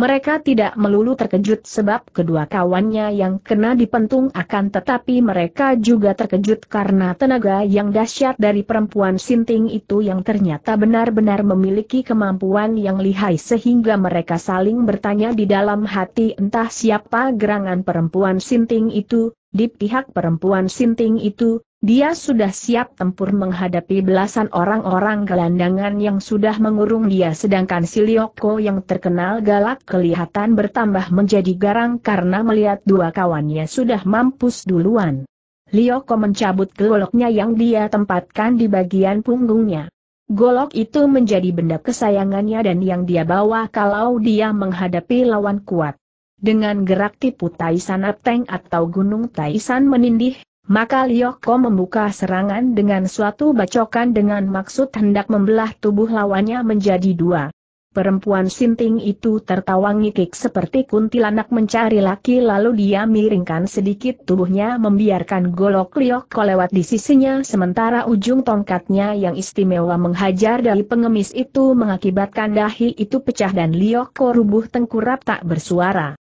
Mereka tidak melulu terkejut sebab kedua kawannya yang kena dipentung akan tetapi mereka juga terkejut karena tenaga yang dahsyat dari perempuan sinting itu yang ternyata benar-benar memiliki kemampuan yang lihai sehingga mereka saling bertanya di dalam hati entah siapa gerangan perempuan sinting itu, di pihak perempuan sinting itu, dia sudah siap tempur menghadapi belasan orang-orang gelandangan yang sudah mengurung dia sedangkan si Lioko yang terkenal galak kelihatan bertambah menjadi garang karena melihat dua kawannya sudah mampus duluan. Lioko mencabut goloknya yang dia tempatkan di bagian punggungnya. Golok itu menjadi benda kesayangannya dan yang dia bawa kalau dia menghadapi lawan kuat. Dengan gerak tipu Taisan Apteng atau Gunung Taisan menindih, maka Lioko membuka serangan dengan suatu bacokan dengan maksud hendak membelah tubuh lawannya menjadi dua. Perempuan sinting itu tertawa ngikik seperti kuntilanak mencari laki lalu dia miringkan sedikit tubuhnya membiarkan golok liok lewat di sisinya sementara ujung tongkatnya yang istimewa menghajar dari pengemis itu mengakibatkan dahi itu pecah dan liok rubuh tengkurap tak bersuara.